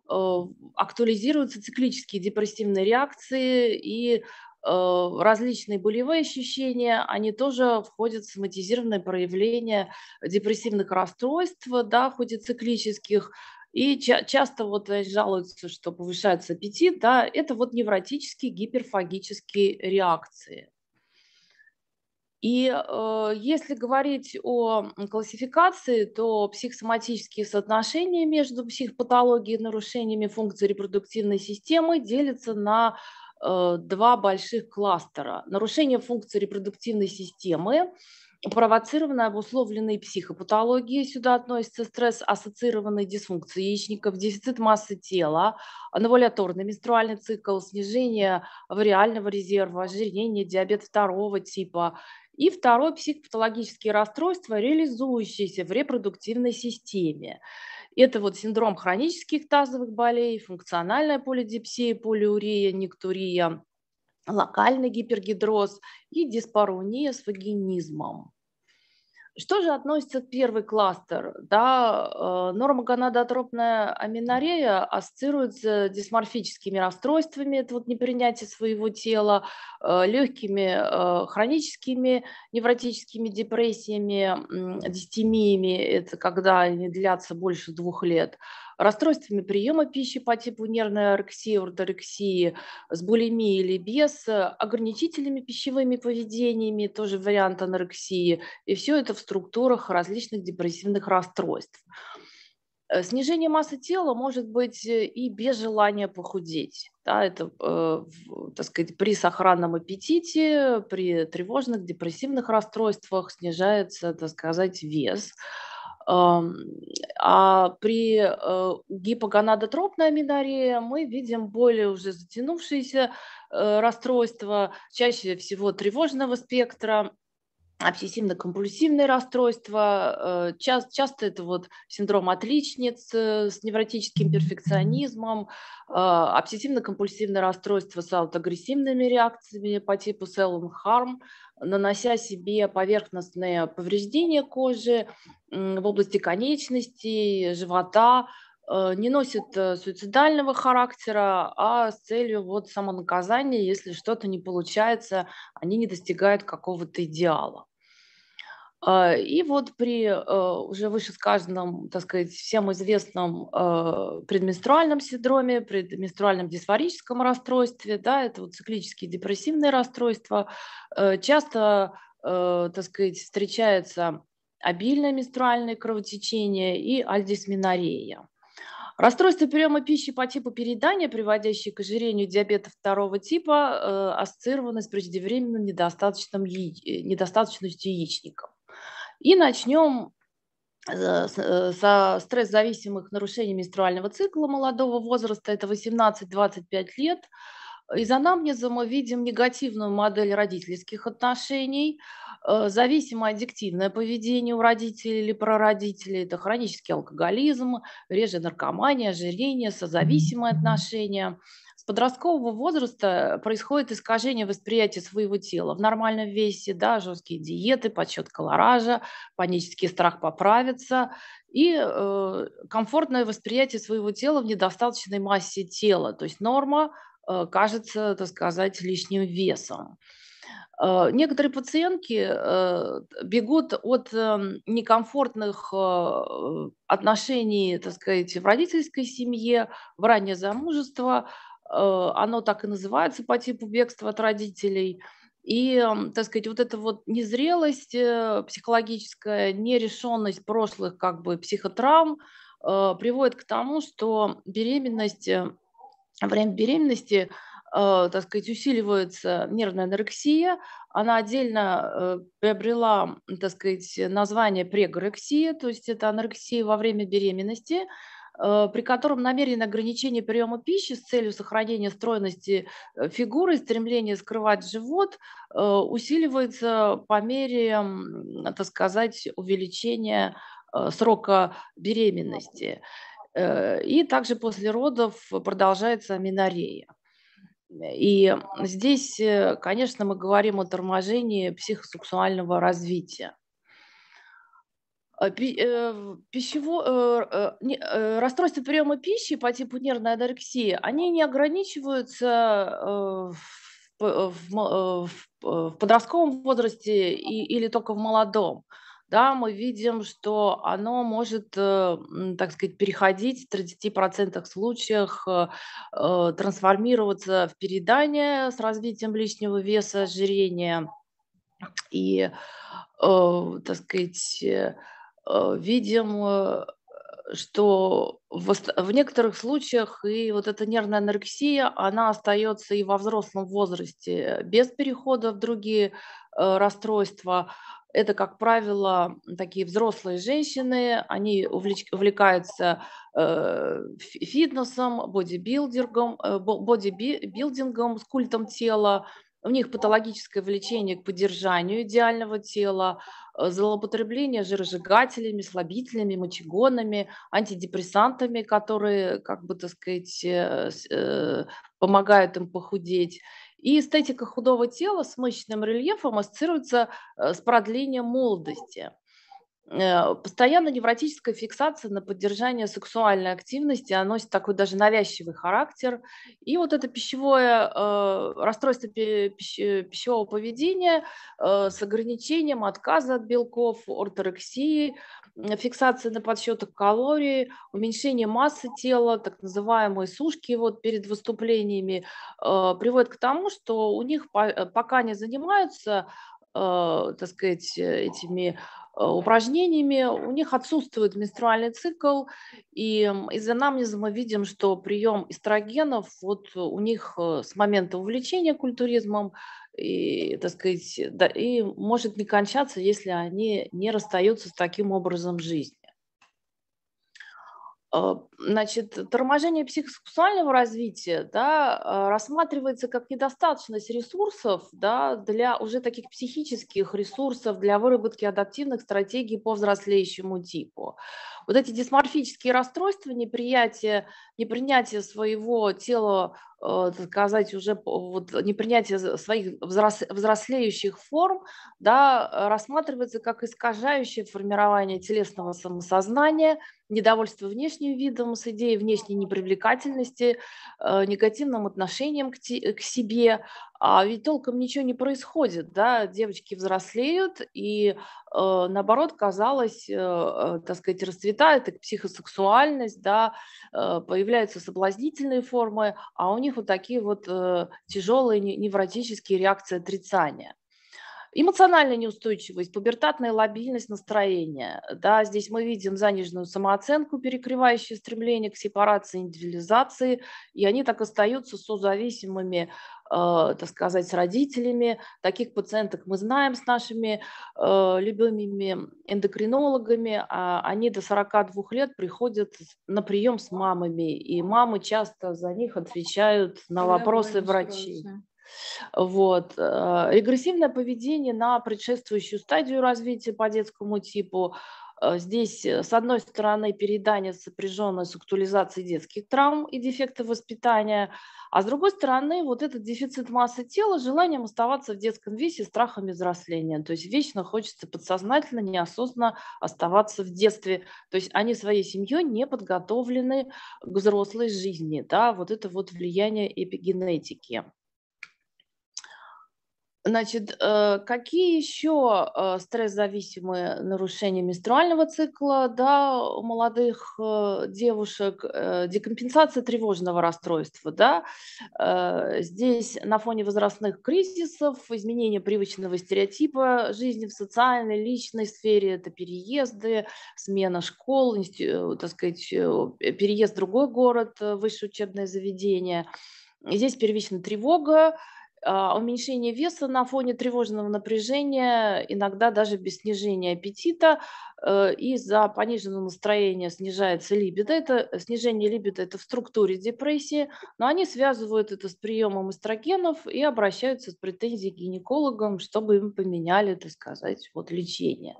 э, актуализируются циклические депрессивные реакции и Э, различные болевые ощущения, они тоже входят в соматизированное проявление депрессивных расстройств, да, хоть и циклических, и ча- часто вот жалуются, что повышается аппетит, да, это вот невротические гиперфагические реакции. И э, если говорить о классификации, то психосоматические соотношения между психопатологией и нарушениями функции репродуктивной системы делятся на Э, два больших кластера. Нарушение функции репродуктивной системы, провоцированная, обусловленные психопатологией. Сюда относится стресс, ассоциированные дисфункции яичников, дефицит массы тела, анавуляторный менструальный цикл, снижение вариального резерва, ожирение, диабет второго типа. И второе – психопатологические расстройства, реализующиеся в репродуктивной системе. Это вот синдром хронических тазовых болей, функциональная полидипсия, полиурия, никтурия, локальный гипергидроз и диспаруния с вагинизмом. Что же относится первый кластер? Да, э, норма гонадотропная аминорея ассоциируется с дисморфическими расстройствами, это вот непринятие своего тела, э, легкими э, хроническими невротическими депрессиями, дистемиями, это когда они длятся больше двух лет, расстройствами приема пищи по типу нервной орексии, орторексии, с булимией или без, э, ограничителями пищевыми поведениями, тоже вариант анорексии, и все это в структурах различных депрессивных расстройств. Э, снижение массы тела может быть э, и без желания похудеть. Да, это, так сказать, при сохранном аппетите, при тревожных, депрессивных расстройствах снижается, так сказать, вес. А при э, гипогонадотропной аминореи мы видим более уже затянувшиеся э, расстройства, чаще всего тревожного спектра, обсессивно-компульсивные расстройства, э, часто, часто это вот синдром отличниц э, с невротическим перфекционизмом, э, обсессивно-компульсивное расстройство с аутоагрессивными реакциями по типу self harm, нанося себе поверхностные повреждения кожи в области конечностей, живота, Э, не носит э, суицидального характера, а с целью вот самонаказания, если что-то не получается, они не достигают какого-то идеала. Э, и вот при уже вышесказанном, так сказать, всем известном предменструальном синдроме, предменструальном дисфорическом расстройстве, да, это вот циклические депрессивные расстройства, часто, так сказать, встречается обильное менструальное кровотечение и альдисменорея. Расстройство приема пищи по типу переедания, приводящее к ожирению диабета второго типа, э, ассоциировано с преждевременным недостаточным яи... Э, недостаточностью яичников. И начнем э, э, со стресс-зависимых нарушений менструального цикла молодого возраста, это 18-25 лет – из анамнеза мы видим негативную модель родительских отношений, э, зависимое аддиктивное поведение у родителей или прародителей, это хронический алкоголизм, реже наркомания, ожирение, созависимые отношения. С подросткового возраста происходит искажение восприятия своего тела в нормальном весе, да, жесткие диеты, подсчет колоража, панический страх поправиться и э, комфортное восприятие своего тела в недостаточной массе тела, то есть норма Э, кажется, так сказать, лишним весом. Э, некоторые пациентки э, бегут от эм, некомфортных отношений, так сказать, в родительской семье, в раннее замужество. Оно так и называется по типу бегства от родителей. И, эм, так сказать, вот эта вот незрелость психологическая, нерешенность прошлых как бы психотравм приводит к тому, что беременность время беременности э, так сказать, усиливается нервная анорексия. Она отдельно э, приобрела, так сказать, название прегорексия, то есть это анорексия во время беременности, э, при котором намерено ограничение приема пищи с целью сохранения стройности фигуры, стремление скрывать живот усиливается по мере, так сказать, увеличения срока беременности. Э, и также после родов продолжается аминорея. И здесь, э, конечно, мы говорим о торможении психосексуального развития. Э, пищево... Расстройства приема пищи по типу нервной анорексии, они не ограничиваются в подростковом возрасте или только в молодом да, мы видим, что оно может, э, так сказать, переходить в 30% случаях, э, э, трансформироваться в переедание с развитием лишнего веса, ожирения и, так сказать, видим, что в некоторых случаях и вот эта нервная анорексия, она остается и во взрослом возрасте без перехода в другие расстройства. Это, как правило, такие взрослые женщины, они увлекаются э, фитнесом, бодибилдингом, э, бодибилдингом, культом тела, у них патологическое влечение к поддержанию идеального тела, э, злоупотребление жиросжигателями, слабителями, мочегонами, антидепрессантами, которые, как бы, так сказать, помогают им похудеть. И эстетика худого тела с мышечным рельефом ассоциируется э, с продлением молодости. Э, постоянно невротическая фиксация на поддержание сексуальной активности, она носит такой даже навязчивый характер. И вот это пищевое э, расстройство пищевого поведения э, с ограничением отказа от белков, орторексии, фиксация на подсчетах калорий, уменьшение массы тела, так называемые сушки вот перед выступлениями, приводит к тому, что у них пока не занимаются, так сказать, этими Э, упражнениями, у них отсутствует менструальный цикл, и из анамнеза мы видим, что прием эстрогенов вот у них э, с момента увлечения культуризмом и, так сказать, да, и может не кончаться, если они не расстаются с таким образом жизни. Э, значит, торможение психосексуального развития да, э, рассматривается как недостаточность ресурсов да, для уже таких психических ресурсов для выработки адаптивных стратегий по взрослеющему типу. Вот эти дисморфические расстройства, неприятие, непринятие своего тела сказать, э, уже вот непринятие своих взрослеющих форм да, э, рассматривается как искажающее формирование телесного самосознания, недовольство внешним видом с идеей внешней непривлекательности, э, негативным отношением к, те, к себе. А ведь толком ничего не происходит, да, девочки взрослеют и, наоборот, казалось, так сказать, расцветает их психосексуальность, да, появляются соблазнительные формы, а у них них вот такие вот э, тяжелые невротические реакции отрицания. Эмоциональная неустойчивость, пубертатная лобильность настроения. Да, здесь мы видим заниженную самооценку, перекрывающие стремление к сепарации, индивидуализации, и они так остаются созависимыми а, так сказать, с родителями. Таких пациенток мы знаем с нашими а, любимыми эндокринологами. А они до 42 лет приходят на прием с мамами, и мамы часто за них отвечают на вопросы врачей. Вот. Регрессивное поведение на предшествующую стадию развития по детскому типу Э, здесь, э, с одной стороны, переедание сопряженное с актуализацией детских травм и дефектов воспитания, а с другой стороны, вот этот дефицит массы тела желанием оставаться в детском весе страхами взросления. То есть вечно хочется подсознательно, неосознанно оставаться в детстве. То есть они своей семьей не подготовлены к взрослой жизни. Да? Вот это вот влияние эпигенетики. Значит, э, какие еще э, стресс-зависимые нарушения менструального цикла да, у молодых э, девушек? Декомпенсация тревожного расстройства. Да? Здесь на фоне возрастных кризисов, изменение привычного стереотипа жизни в социальной, личной сфере, это переезды, смена школ, так сказать, переезд в другой город, высшее учебное заведение – Здесь первичная тревога, а, уменьшение веса на фоне тревожного напряжения, иногда даже без снижения аппетита, э, из-за пониженного настроения снижается либидо. Это, э, снижение либидо – это в структуре депрессии, но они связывают это с приемом эстрогенов и обращаются с претензией к гинекологам, чтобы им поменяли, так сказать, вот лечение.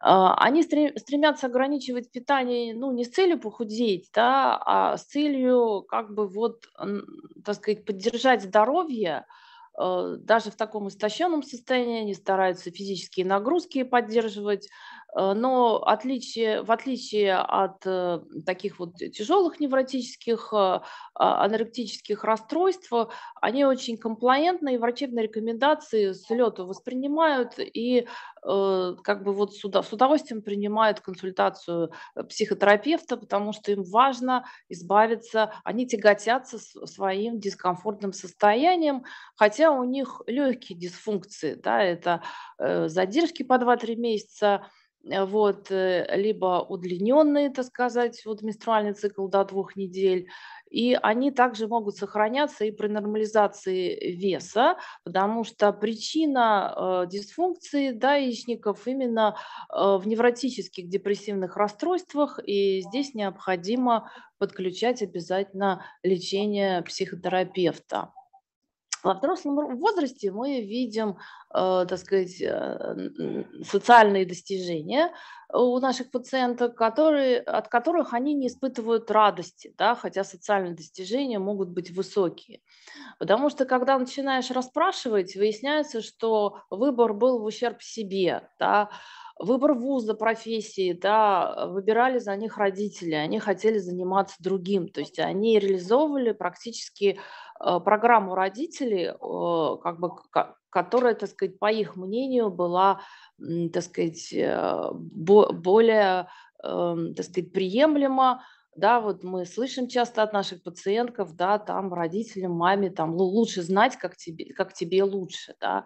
А, они стремятся ограничивать питание, ну, не с целью похудеть, да, а с целью как бы вот, так сказать, поддержать здоровье, э, даже в таком истощенном состоянии они стараются физические нагрузки поддерживать, Э, но отличие, в отличие от э, таких вот тяжелых невротических э, а, анорексических расстройств, они очень комплаентны, и врачебные рекомендации с лету воспринимают и как бы вот с удовольствием принимают консультацию психотерапевта, потому что им важно избавиться, они тяготятся своим дискомфортным состоянием, хотя у них легкие дисфункции, да, это задержки по 2-3 месяца, Э, вот, э, либо удлиненные, так сказать, вот менструальный цикл до двух недель, и они также могут сохраняться и при нормализации веса, потому что причина э, дисфункции да, яичников именно в невротических депрессивных расстройствах, и здесь необходимо подключать обязательно лечение психотерапевта. Во взрослом возрасте мы видим, э, так сказать, э, социальные достижения у наших пациенток, которые, от которых они не испытывают радости, да, хотя социальные достижения могут быть высокие. Потому что, когда начинаешь расспрашивать, выясняется, что выбор был в ущерб себе, да, выбор вуза, профессии, да, выбирали за них родители, они хотели заниматься другим, то есть они реализовывали практически Э, программу родителей, как бы, которая, так сказать, по их мнению была, так сказать, э, более, эм, так сказать, приемлема, да, вот мы слышим часто от наших пациентков, да, там родителям, маме, там лучше знать, как тебе, как тебе лучше, да,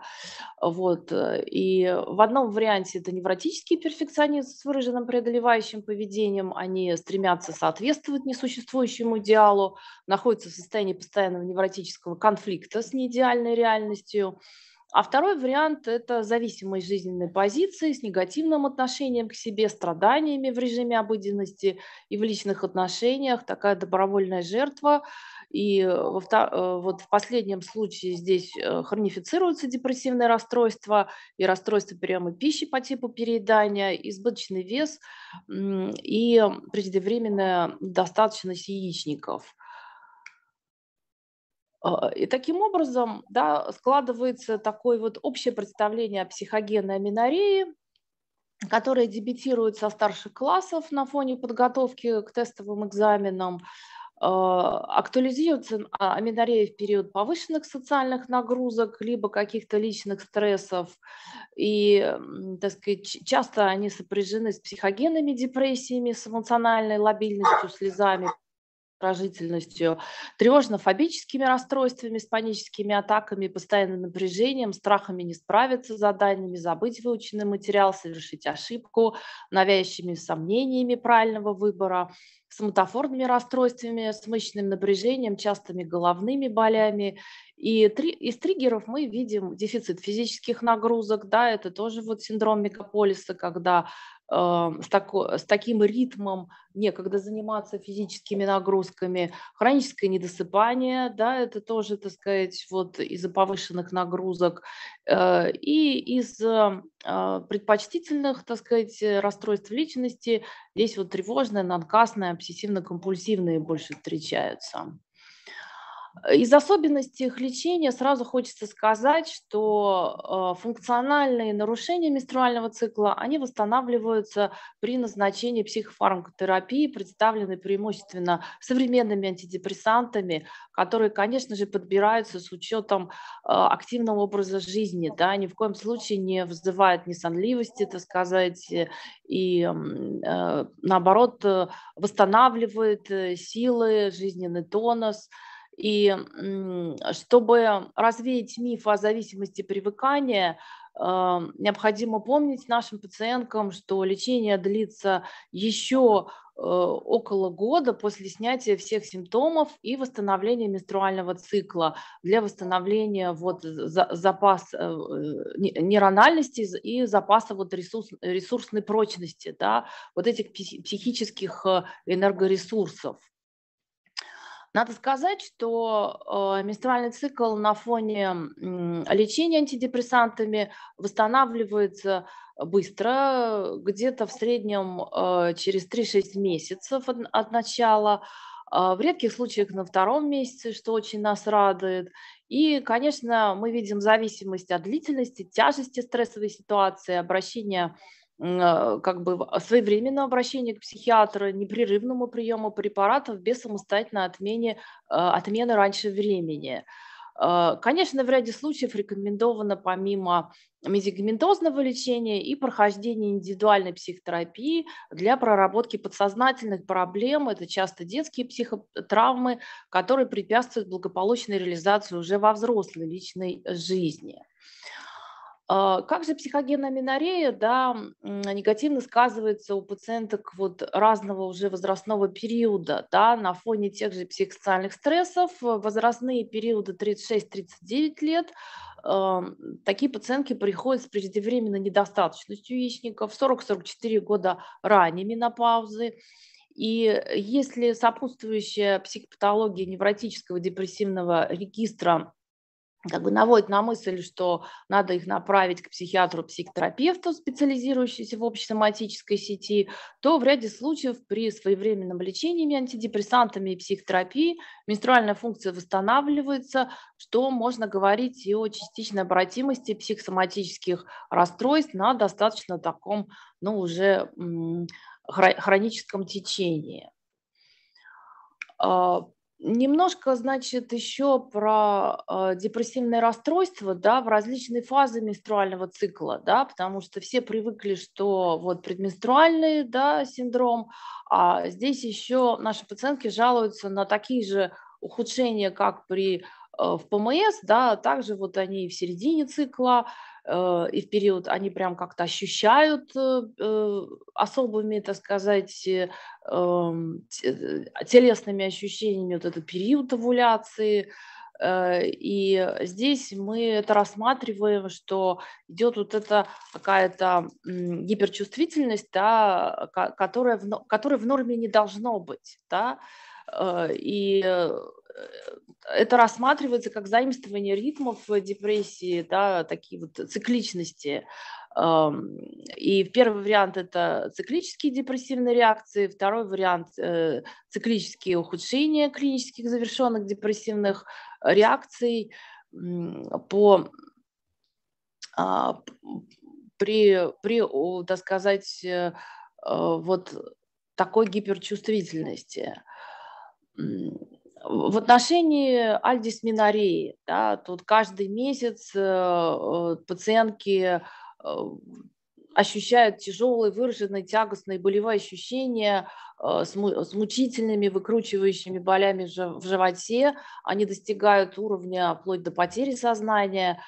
вот, э, и в одном варианте это невротические перфекционисты с выраженным преодолевающим поведением, они стремятся соответствовать несуществующему идеалу, находятся в состоянии постоянного невротического конфликта с неидеальной реальностью, а второй вариант – это зависимость жизненной позиции с негативным отношением к себе, страданиями в режиме обыденности и в личных отношениях, такая добровольная жертва. И э, э, вот в последнем случае здесь э, хронифицируются депрессивные расстройства и расстройства приема пищи по типу переедания, избыточный вес и преждевременная достаточность яичников – а, и таким образом да, складывается такое вот общее представление о психогенной аминореи, которая дебютирует со старших классов на фоне подготовки к тестовым экзаменам, а, актуализируется а, аминорея в период повышенных социальных нагрузок, либо каких-то личных стрессов. И, так сказать, часто они сопряжены с психогенными депрессиями, с эмоциональной лобильностью, слезами, раздражительностью, тревожно-фобическими расстройствами, с паническими атаками, постоянным напряжением, страхами не справиться с заданиями, забыть выученный материал, совершить ошибку, навязчивыми сомнениями правильного выбора, с соматофорными расстройствами, с мышечным напряжением, частыми головными болями и три, из триггеров мы видим дефицит физических нагрузок, да, это тоже вот синдром мегаполиса, когда эм, с, тако, с таким ритмом некогда заниматься физическими нагрузками, хроническое недосыпание, да, это тоже, так сказать, вот из-за повышенных нагрузок э, и из эм, э, предпочтительных, так сказать, расстройств личности здесь вот тревожное, надкасное, обсессивно-компульсивные больше встречаются. Из особенностей их лечения сразу хочется сказать, что э, функциональные нарушения менструального цикла, они восстанавливаются при назначении психофармакотерапии, представленной преимущественно современными антидепрессантами, которые, конечно же, подбираются с учетом э, активного образа жизни, да, ни в коем случае не вызывают несонливости, так сказать, э, и наоборот восстанавливает силы, жизненный тонус, и чтобы развеять миф о зависимости привыкания, э, необходимо помнить нашим пациенткам, что лечение длится еще э, около года после снятия всех симптомов и восстановления менструального цикла для восстановления вот запас э, нерональности и запаса вот ресурс, ресурсной прочности, да, вот этих психических энергоресурсов. Надо сказать, что э, менструальный цикл на фоне лечения антидепрессантами восстанавливается быстро, где-то в среднем э, через 3-6 месяцев от начала, э, в редких случаях на втором месяце, что очень нас радует. И, конечно, мы видим зависимость от длительности, тяжести стрессовой ситуации, обращения а, как бы а, своевременного обращения к психиатру, непрерывному приему препаратов без самостоятельной отмены а, отмены раньше времени. Конечно, в ряде случаев рекомендовано помимо медикаментозного лечения и прохождения индивидуальной психотерапии для проработки подсознательных проблем. Это часто детские психотравмы, которые препятствуют благополучной реализации уже во взрослой личной жизни. А, как же психогенная минорея да, негативно сказывается у пациенток вот разного уже возрастного периода да, на фоне тех же психосоциальных стрессов, возрастные периоды 36-39 лет, а, такие пациентки приходят с преждевременной недостаточностью яичников, 40-44 года ранее менопаузы. И если сопутствующая психопатология невротического депрессивного регистра как бы наводит на мысль, что надо их направить к психиатру-психотерапевту, специализирующемуся в общесоматической сети, то в ряде случаев при своевременном лечении антидепрессантами и психотерапии менструальная функция восстанавливается, что можно говорить и о частичной обратимости психосоматических расстройств на достаточно таком, ну, уже хроническом течении а, Немножко, значит, еще про э, депрессивное расстройство, да, в различные фазы менструального цикла, да, потому что все привыкли, что вот предменструальный, да, синдром, а здесь еще наши пациентки жалуются на такие же ухудшения, как при э, в ПМС, да, также вот они и в середине цикла, Э, и в период они прям как-то ощущают э, э, особыми, так сказать, эм, телесными ощущениями вот этот период овуляции, и здесь мы это рассматриваем, что идет вот эта какая-то гиперчувствительность, да, которая, в, которой в норме не должно быть. Да? И Э, это рассматривается как заимствование ритмов депрессии, да, такие вот цикличности. Эм, и первый вариант – это циклические депрессивные реакции, второй вариант э, – циклические ухудшения клинических завершенных депрессивных реакций по а, при, при так сказать, э, вот такой гиперчувствительности. В отношении альдис минореи, да, тут каждый месяц э, э, пациентки э, ощущают тяжелые, выраженные, тягостные болевые ощущения с мучительными, выкручивающими болями в животе. Они достигают уровня вплоть до потери сознания.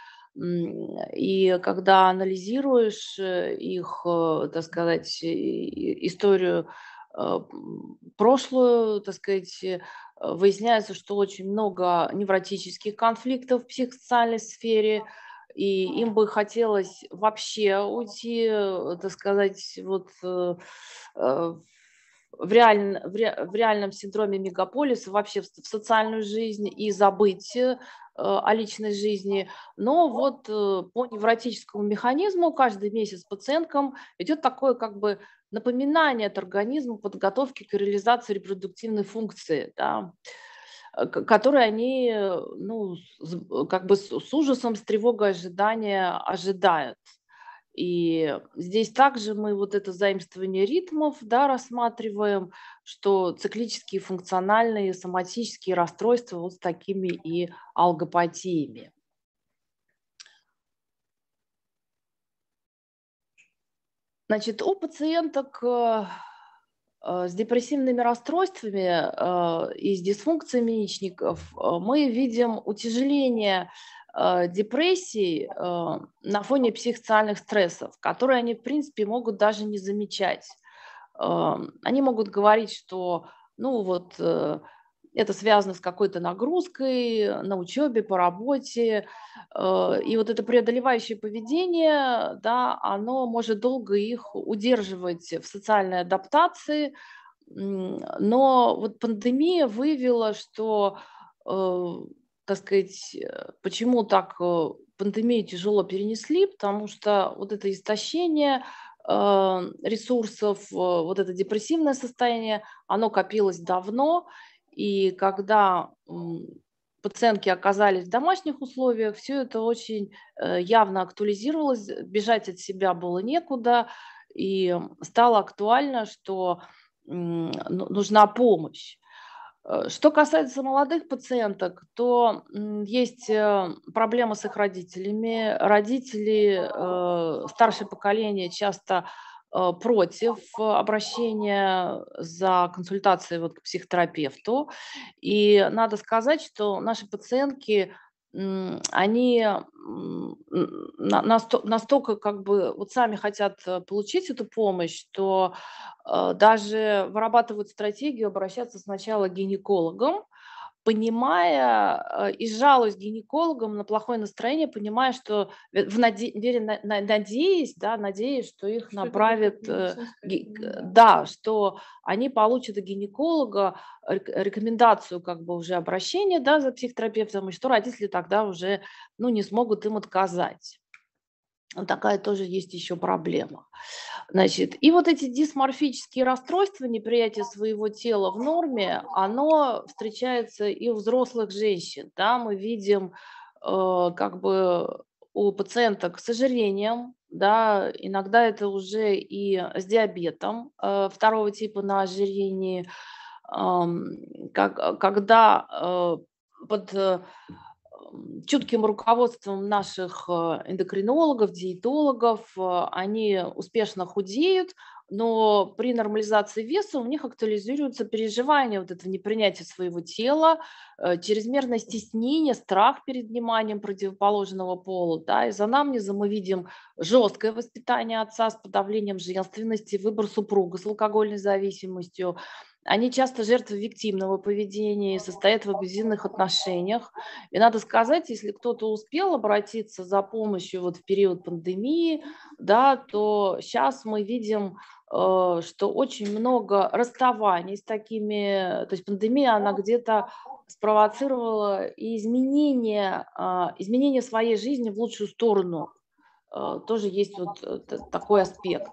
И когда анализируешь их, так сказать, историю Э, прошлую, так сказать, э, выясняется, что очень много невротических конфликтов в психосоциальной сфере, и им бы хотелось вообще уйти, э, так сказать, вот в, реаль, в, ре, в реальном синдроме мегаполиса, вообще в, в социальную жизнь и забыть э, о личной жизни. Но вот э, по невротическому механизму каждый месяц пациенткам идет такое как бы напоминание от организма подготовки к реализации репродуктивной функции. Да которые они э, ну, как бы с ужасом, с тревогой ожидания ожидают. И здесь также мы вот это заимствование ритмов да, рассматриваем, что циклические, функциональные, соматические расстройства вот с такими и алгопатиями. Значит, у пациенток э, Э, с депрессивными расстройствами э, и с дисфункциями яичников э, мы видим утяжеление депрессий на фоне психосоциальных стрессов, которые они, в принципе, могут даже не замечать. Они могут говорить, что ну вот это связано с какой-то нагрузкой на учебе, по работе. Э, и вот это преодолевающее поведение, да, оно может долго их удерживать в социальной адаптации. Но вот пандемия вывела, что, э, так сказать, почему так э, пандемию тяжело перенесли, потому что вот это истощение ресурсов, вот это депрессивное состояние, оно копилось давно, и когда пациентки оказались в домашних условиях, все это очень э, явно актуализировалось, бежать от себя было некуда, и стало актуально, что ну, нужна помощь. Э, что касается молодых пациенток, то есть э, проблема с их родителями. Родители старшее поколение часто Э, против э, обращения за консультацией вот к психотерапевту. И надо сказать, что наши пациентки они настолько как бы вот сами хотят э, получить эту помощь, что даже вырабатывают стратегию обращаться сначала к гинекологам, понимая э, и жалуюсь гинекологам на плохое настроение, понимая, что в наде... вере, на... надеясь, да, надеясь, что их что направят, э, ги... да, что они получат от гинеколога рекомендацию как бы уже обращения, да, за психотерапевтом, и что родители тогда уже, ну, не смогут им отказать. Ну, такая тоже есть еще проблема. Значит, и вот эти дисморфические расстройства, неприятие своего тела в норме, оно встречается и у взрослых женщин. Да, мы видим э, как бы у пациенток с ожирением, да, иногда это уже и с диабетом э, второго типа на ожирении, эм, э, как, когда э, под э, чутким руководством наших э, эндокринологов, диетологов, э, они успешно худеют, но при нормализации веса у них актуализируются переживания, вот этого непринятия своего тела, э, чрезмерное стеснение, страх перед вниманием противоположного пола. Да? Из анамнеза мы видим жесткое воспитание отца с подавлением женственности, выбор супруга с алкогольной зависимостью, они часто жертвы виктимного поведения и состоят в абьюзивных отношениях. И надо сказать, если кто-то успел обратиться за помощью вот в период пандемии, да, то сейчас мы видим э, что очень много расставаний с такими, то есть пандемия, она где-то спровоцировала и изменение, э, изменение своей жизни в лучшую сторону. Э, тоже есть вот такой аспект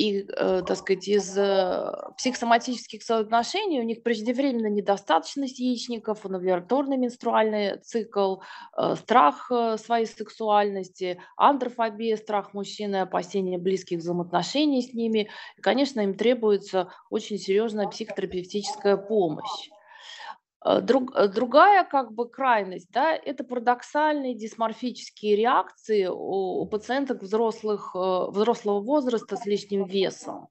и, э, так сказать, из э, психосоматических соотношений у них преждевременная недостаточность яичников, овуляторный менструальный цикл, э, страх своей сексуальности, андрофобия, страх мужчины, опасения близких взаимоотношений с ними. И, конечно, им требуется очень серьезная психотерапевтическая помощь. Э, друг, э, другая как бы крайность, да, это парадоксальные дисморфические реакции у, у пациенток взрослых, э, взрослого возраста с лишним весом.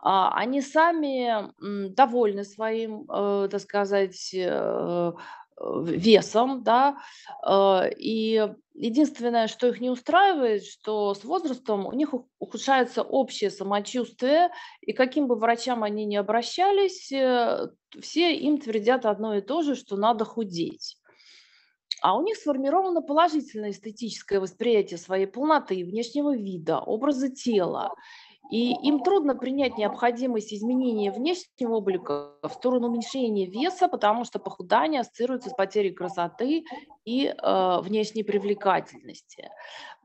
А, они сами довольны своим, так сказать, весом, да, э, и единственное, что их не устраивает, что с возрастом у них ухудшается общее самочувствие, и каким бы врачам они ни обращались, э, все им твердят одно и то же, что надо худеть. А у них сформировано положительное эстетическое восприятие своей полноты, внешнего вида, образа тела. И им трудно принять необходимость изменения внешнего облика в сторону уменьшения веса, потому что похудание ассоциируется с потерей красоты и э, внешней привлекательности.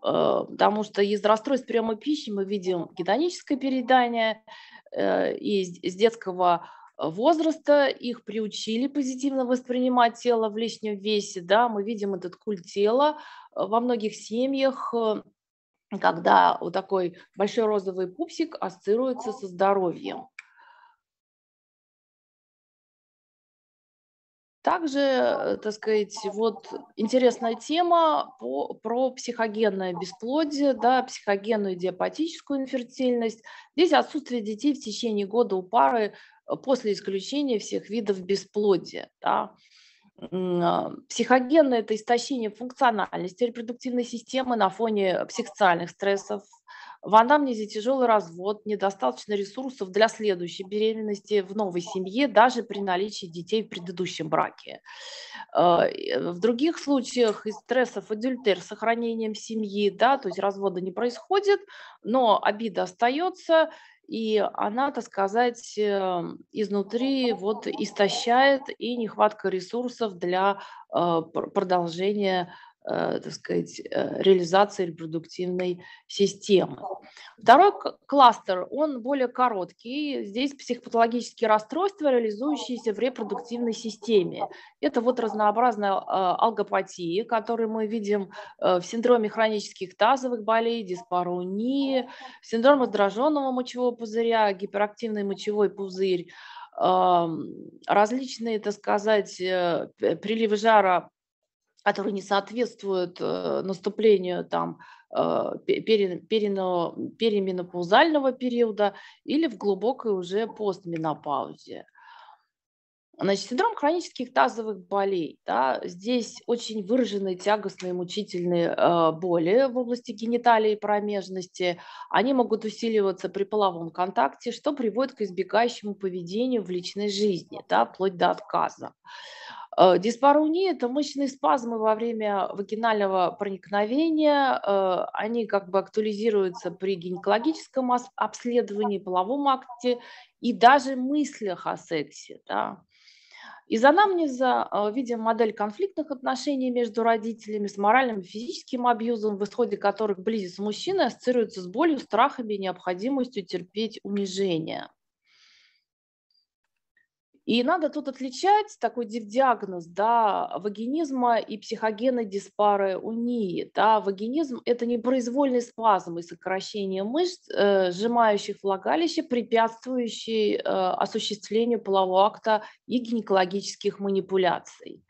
Э, потому что из расстройств приема пищи мы видим гедоническое передание э, и с детского возраста их приучили позитивно воспринимать тело в лишнем весе. Да? Мы видим этот культ тела э, во многих семьях, э, когда вот такой большой розовый пупсик ассоциируется со здоровьем. Также, э, так сказать, вот интересная тема по, про психогенное бесплодие, да, психогенную диапатическую инфертильность. Здесь отсутствие детей в течение года у пары э, после исключения всех видов бесплодия. Да. А, психогенное – это истощение функциональности репродуктивной системы на фоне психоциальных стрессов, в анамнезе тяжелый развод, недостаточно ресурсов для следующей беременности в новой семье, даже при наличии детей в предыдущем браке. А, в других случаях из стрессов адюльтер с сохранением семьи, да, то есть развода не происходит, но обида остается, и она, так сказать, эм, изнутри вот истощает и нехватка ресурсов для э, продолжения Э, так сказать, э, реализации репродуктивной системы. Второй кластер, он более короткий. Здесь психопатологические расстройства, реализующиеся в репродуктивной системе. Это вот разнообразная а, алгопатии, которые мы видим э, в синдроме хронических тазовых болей, диспарунии синдром раздраженного мочевого пузыря, гиперактивный мочевой пузырь, различные, так сказать, приливы жара которые не соответствуют э, наступлению там э, переменопаузального периода или в глубокой уже постменопаузе. Значит, синдром хронических тазовых болей. Да, здесь очень выражены тягостные мучительные э, боли в области гениталии и промежности. Они могут усиливаться при половом контакте, что приводит к избегающему поведению в личной жизни, да, вплоть до отказа. Э, Диспарунии – это мышечные спазмы во время вагинального проникновения. Э, они как бы актуализируются при гинекологическом обследовании, половом акте и даже мыслях о сексе. Да. Из анамнеза э, видим модель конфликтных отношений между родителями с моральным и физическим абьюзом, в исходе которых близость мужчины ассоциируется с болью, страхами и необходимостью терпеть унижение. И надо тут отличать такой диагноз да, вагинизма и психогенной диспары унии. Да. Вагинизм – это непроизвольный спазм и сокращение мышц, э, сжимающих влагалище, препятствующий э, осуществлению полового акта и гинекологических манипуляций.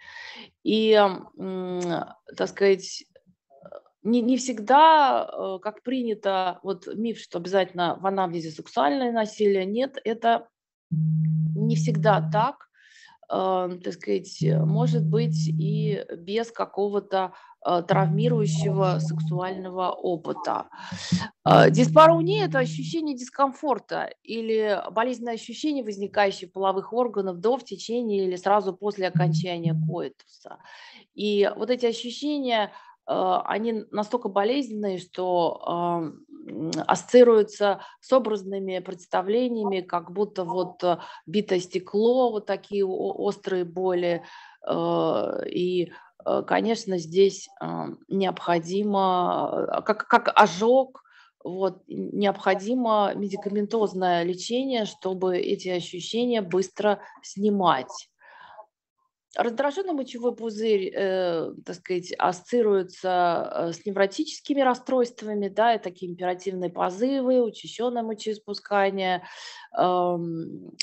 И, так сказать, не, не всегда, э, как принято, вот миф, что обязательно в анамнезе сексуальное насилие, нет, это не всегда так, э, так сказать, э, может быть и без какого-то э, травмирующего сексуального опыта. Диспароуния – это ощущение дискомфорта или болезненное ощущение, возникающее в половых органах до, в течение или сразу после окончания коитуса. И вот эти ощущения Э, они настолько болезненные, что э, ассоциируются с образными представлениями, как будто вот э, битое стекло, вот такие острые боли. И, конечно, здесь необходимо, как, как ожог, вот, необходимо медикаментозное лечение, чтобы эти ощущения быстро снимать. Раздраженный мочевой пузырь, э, так сказать, ассоциируется э, с невротическими расстройствами, да, и такие императивные позывы, учащенное мочеиспускание, э,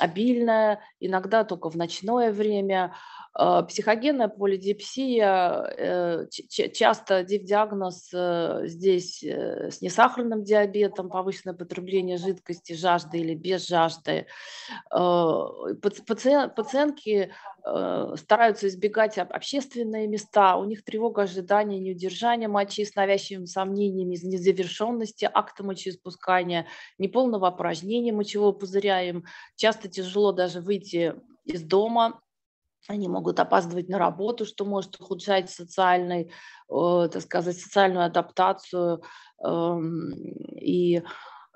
обильное, иногда только в ночное время. Э, психогенная полидипсия, э, часто диагноз э, здесь э, с несахарным диабетом, повышенное потребление жидкости, жажды или без жажды. Э, паци пациентки Э, стараются избегать общественные места, у них тревога ожидания неудержания мочи с навязчивыми сомнениями из незавершенности акта мочеиспускания, неполного опорожнения мочевого пузыря, им часто тяжело даже выйти из дома, они могут опаздывать на работу, что может ухудшать социальный, э, так сказать, социальную адаптацию. Э, и,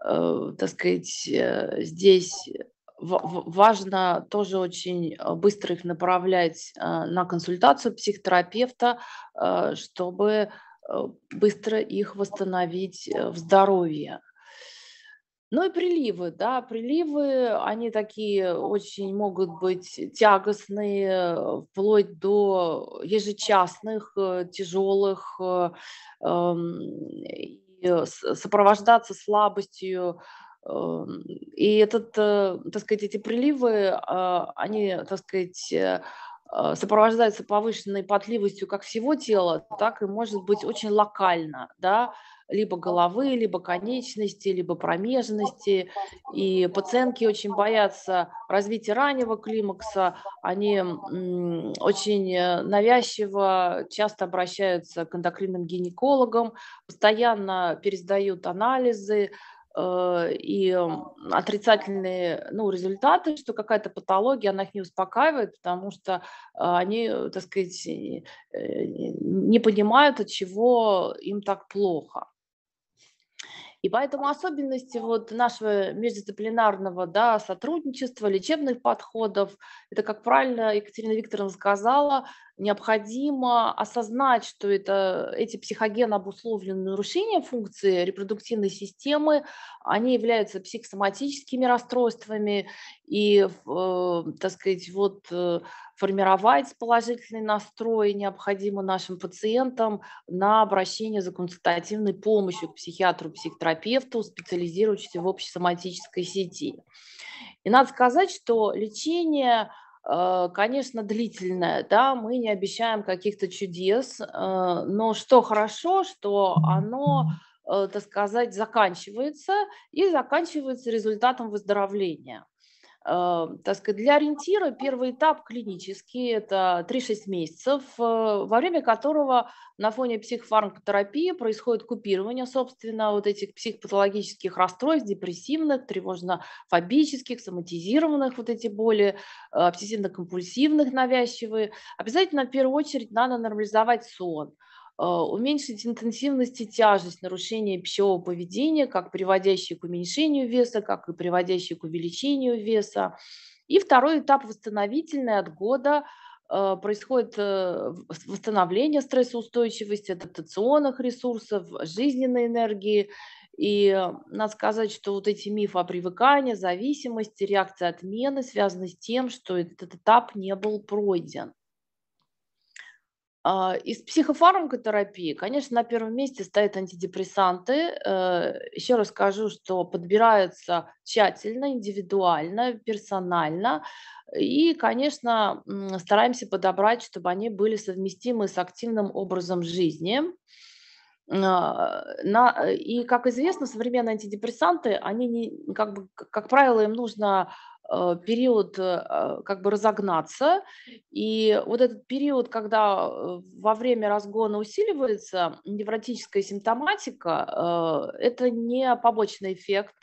э, так сказать, э, здесь важно тоже очень э, быстро их направлять э, на консультацию психотерапевта, э, чтобы быстро их восстановить в здоровье. Ну и приливы, да, приливы, они такие очень могут быть тягостные, вплоть до ежечасных, тяжелых, эм, сопровождаться слабостью Эм, и этот, э, так сказать, эти приливы, а, они, так сказать, э, э, сопровождаются повышенной потливостью как всего тела, так и может быть очень локально, да, либо головы, либо конечности, либо промежности. И пациентки очень боятся развития раннего климакса. Они очень навязчиво часто обращаются к эндокринным гинекологам, постоянно пересдают анализы, Э, и отрицательные ну, результаты, что какая-то патология, она их не успокаивает, потому что а, они, э, так сказать, э, не понимают, от чего им так плохо. И поэтому особенности вот нашего междисциплинарного да, сотрудничества, лечебных подходов, это, как правильно Екатерина Викторовна сказала, необходимо осознать, что это, эти психогенно обусловленные нарушения функции репродуктивной системы, они являются психосоматическими расстройствами, и, э, так сказать, вот э, формировать положительный настрой необходимо нашим пациентам на обращение за консультативной помощью к психиатру, психотерапевту, специализирующемуся в общей соматической сети. И надо сказать, что лечение – Э, конечно, длительная, да, мы не обещаем каких-то чудес, э, но что хорошо, что оно, э, так сказать, заканчивается и заканчивается результатом выздоровления. Э, так сказать, для ориентира первый этап клинический – это 3-6 месяцев, э, во время которого на фоне психофармакотерапии происходит купирование, собственно, вот этих психопатологических расстройств, депрессивных, тревожно-фобических, соматизированных, вот эти более э, обсессивно-компульсивных, навязчивые. Обязательно в первую очередь надо нормализовать сон – а, уменьшить интенсивность и тяжесть нарушения пищевого поведения, как приводящие к уменьшению веса, как и приводящие к увеличению веса. И второй этап восстановительный от года а, происходит э, восстановление стрессоустойчивости, адаптационных ресурсов, жизненной энергии. И э, надо сказать, что вот эти мифы о привыкании, зависимости, реакции отмены связаны с тем, что этот этап не был пройден. А, из психофармакотерапии, конечно, на первом месте стоят антидепрессанты. Э, еще раз скажу, что подбираются тщательно, индивидуально, персонально. И, конечно, стараемся подобрать, чтобы они были совместимы с активным образом жизни. А, на, э, и, как известно, современные антидепрессанты, они, не, как, бы, как правило, им нужно Э, период э, как бы разогнаться. И вот этот период, когда э, во время разгона усиливается невротическая симптоматика, это не побочный эффект,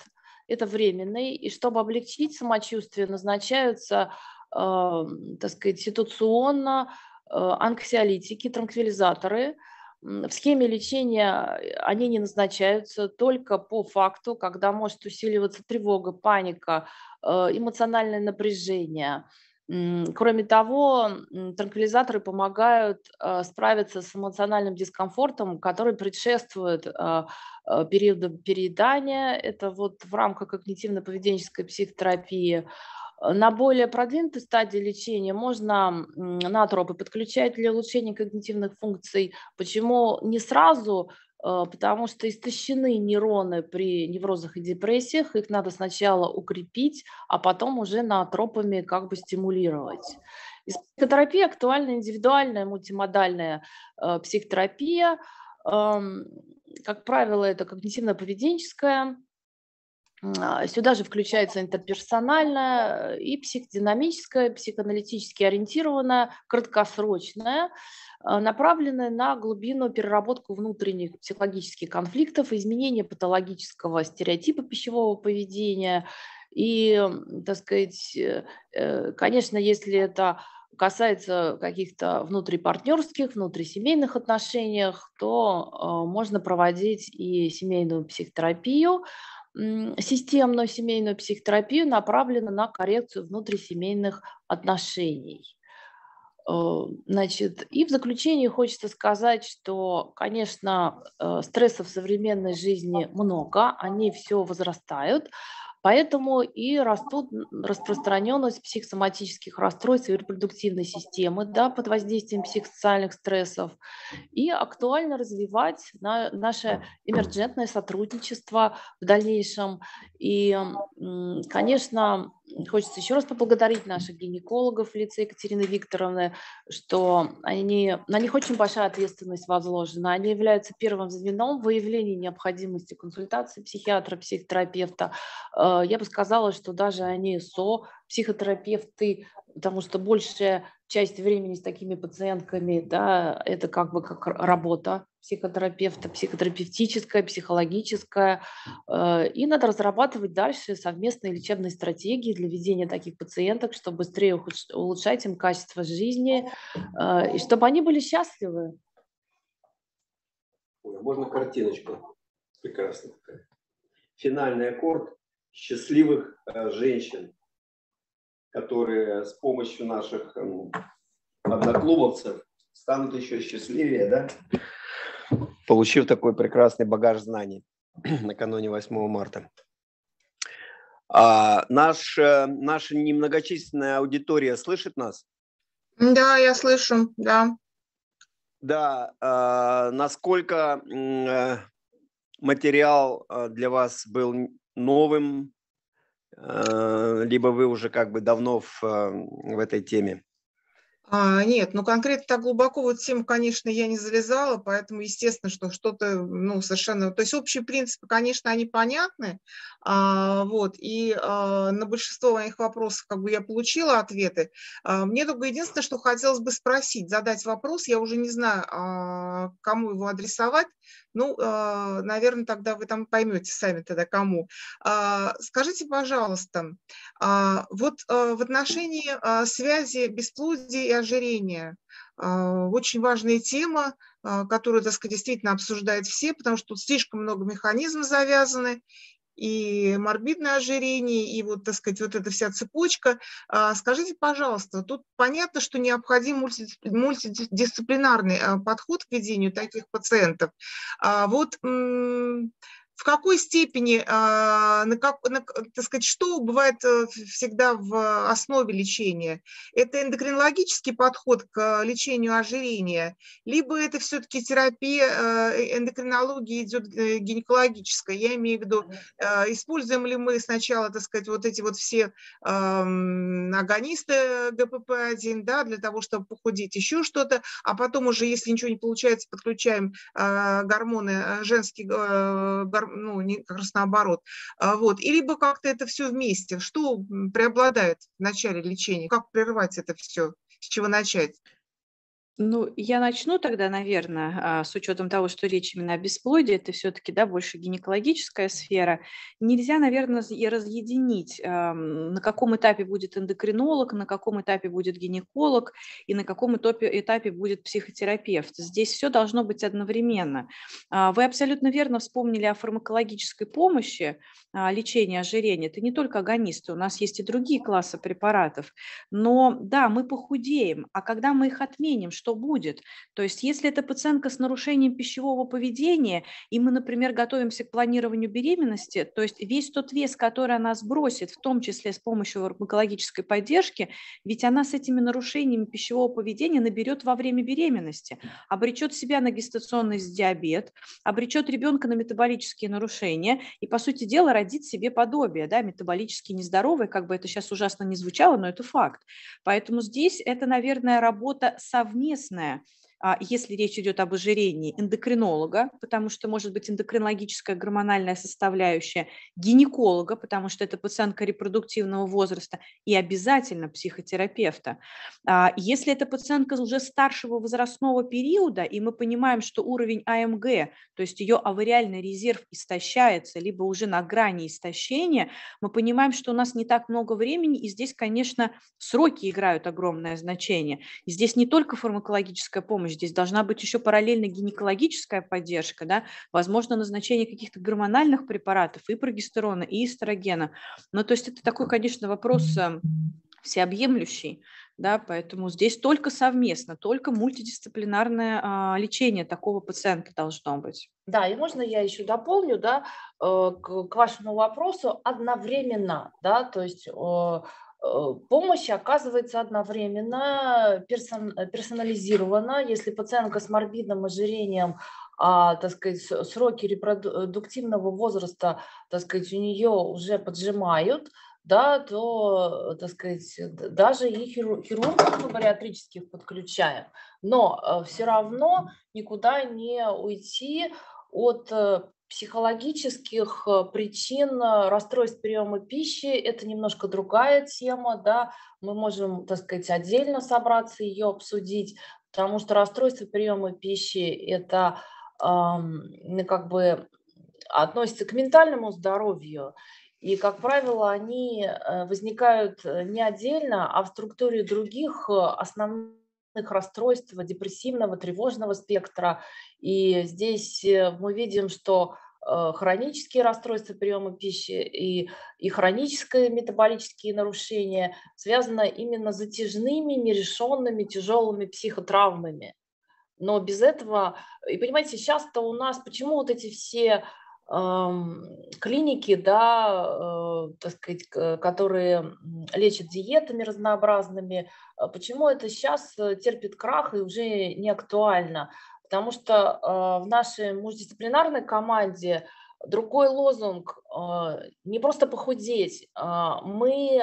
это временный. И чтобы облегчить самочувствие, назначаются, так сказать, ситуационно анксиолитики, транквилизаторы – в схеме лечения э, они не назначаются только по факту, когда может усиливаться тревога, паника, э, эмоциональное напряжение. Кроме того, транквилизаторы помогают э, справиться с эмоциональным дискомфортом, который предшествует периоду переедания. Это вот в рамках когнитивно-поведенческой психотерапии Э, на более продвинутой стадии лечения можно натропы подключать для улучшения когнитивных функций. Почему не сразу? Э, потому что истощены нейроны при неврозах и депрессиях, их надо сначала укрепить, а потом уже натропами как бы стимулировать. И психотерапия актуальна индивидуальная, мультимодальная э, психотерапия. Эм, как правило, это когнитивно-поведенческая а, сюда же включается интерперсональная э, и психодинамическая, психоаналитически ориентированная, краткосрочная, э, направленная на глубинную переработку внутренних психологических конфликтов, изменение патологического стереотипа пищевого поведения. И, так сказать, э, конечно, если это касается каких-то внутрипартнерских, внутрисемейных отношениях, то можно проводить и семейную психотерапию, системную семейную психотерапию направленную на коррекцию внутрисемейных отношений. Э, значит, и в заключение хочется сказать, что, конечно, э, стрессов в современной жизни много, они все возрастают, Поэтому и растут распространенность психосоматических расстройств и репродуктивной системы да, под воздействием психосоциальных стрессов. И актуально развивать на наше эмерджентное сотрудничество в дальнейшем. И, конечно, хочется еще раз поблагодарить наших гинекологов в лице Екатерины Викторовны, что они, на них очень большая ответственность возложена. Они являются первым звеном выявления необходимости консультации психиатра, психотерапевта. Э, я бы сказала, что даже они со психотерапевты, потому что большая часть времени с такими пациентками, да, это как бы как работа, психотерапевта, психотерапевтическая, психологическая. Э, и надо разрабатывать дальше совместные лечебные стратегии для ведения таких пациенток, чтобы быстрее улучшать им качество жизни, э, и чтобы они были счастливы. А можно картиночку? Прекрасно. Финальный аккорд счастливых э, женщин, которые с помощью наших одноклубовцев станут еще счастливее, да? получив такой прекрасный багаж знаний [CLEARS THROAT] накануне 8 марта. А, наш, э, наша немногочисленная аудитория слышит нас? Да, я слышу, да. Да, а, э, насколько материал э, для вас был новым, э, либо вы уже как бы давно в, в этой теме? А, нет, ну конкретно так глубоко вот тему, конечно, я не залезала, поэтому естественно, что что-то, ну совершенно, то есть общие принципы, конечно, они понятны, а, вот и а, на большинство моих вопросов как бы я получила ответы. А, мне только единственное, что хотелось бы спросить, задать вопрос, я уже не знаю, а, кому его адресовать. Ну, а, наверное, тогда вы там поймете сами тогда кому. А, скажите, пожалуйста, а, вот в отношении связи бесплодия и ожирения очень важная тема, которую, так сказать, действительно обсуждают все, потому что тут слишком много механизмов завязаны, и морбидное ожирение, и вот, так сказать, вот эта вся цепочка. А, скажите, пожалуйста, тут понятно, что необходим мультидисциплинарный э, подход к ведению таких пациентов. А, вот в какой степени, а, на как, на, так сказать, что бывает э, всегда в э, основе лечения? Это эндокринологический подход к лечению ожирения, либо это все-таки терапия э, эндокринологии идет гинекологическая? Я имею в виду, используем ли мы сначала, так сказать, вот эти вот все эм, агонисты ГПП-1, да, для того, чтобы похудеть, еще что-то, а потом уже, если ничего не получается, подключаем гормоны, женские гормоны, ну, не, как раз наоборот. А, вот. И либо как-то это все вместе. Что преобладает в начале лечения? Как прервать это все? С чего начать? Ну, я начну тогда, наверное, а, с учетом того, что речь именно о бесплодии, это все-таки да, больше гинекологическая сфера. Нельзя, наверное, и разъединить, на каком этапе будет эндокринолог, на каком этапе будет гинеколог и на каком этапе, этапе будет психотерапевт. Здесь все должно быть одновременно. А, вы абсолютно верно вспомнили о фармакологической помощи, а, лечения ожирения. Это не только агонисты, у нас есть и другие классы препаратов. Но да, мы похудеем, а когда мы их отменим, что что будет. То есть если это пациентка с нарушением пищевого поведения, и мы, например, готовимся к планированию беременности, то есть весь тот вес, который она сбросит, в том числе с помощью фармакологической поддержки, ведь она с этими нарушениями пищевого поведения наберет во время беременности, обречет себя на гестационный диабет, обречет ребенка на метаболические нарушения и, по сути дела, родит себе подобие, да, метаболически нездоровое, как бы это сейчас ужасно не звучало, но это факт. Поэтому здесь это, наверное, работа совместная совместное – а, если речь идет об ожирении, эндокринолога, потому что может быть эндокринологическая гормональная составляющая, гинеколога, потому что это пациентка репродуктивного возраста, и обязательно психотерапевта. А, если это пациентка уже старшего возрастного периода, и мы понимаем, что уровень АМГ, то есть ее авариальный резерв истощается, либо уже на грани истощения, мы понимаем, что у нас не так много времени, и здесь, конечно, сроки играют огромное значение. И здесь не только фармакологическая помощь, помощь, здесь должна быть еще параллельно гинекологическая поддержка, да, возможно, назначение каких-то гормональных препаратов и прогестерона, и эстрогена. Ну, то есть это такой, конечно, вопрос э, всеобъемлющий, да, поэтому здесь только совместно, только мультидисциплинарное а, лечение такого пациента должно быть. Да, и можно я еще дополню, да, э, к, к вашему вопросу одновременно, да, то есть э, Э, помощь оказывается одновременно, э, персонализирована. Если пациентка с морбидным ожирением а, так сказать, сроки репродуктивного возраста, так сказать, у нее уже поджимают, да, то, э, так сказать, даже и хирургов бариатрических подключаем, но все равно никуда не уйти от психологических э, причин э, расстройств приема пищи – это немножко другая тема, да, мы можем, так сказать, отдельно собраться ее обсудить, потому что расстройство приема пищи – это э, как бы относится к ментальному здоровью, и, как правило, они э, возникают не отдельно, а в структуре других основных расстройств депрессивного, тревожного спектра. И здесь э, мы видим, что э, хронические расстройства приема пищи и, и хронические метаболические нарушения связаны именно с затяжными, нерешенными, тяжелыми психотравмами. Но без этого, и понимаете, сейчас-то у нас почему вот эти все клиники, да, э, так сказать, которые лечат диетами разнообразными, а почему это сейчас э, терпит крах и уже не актуально? Потому что а, в нашей мультидисциплинарной команде другой лозунг а, не просто похудеть, мы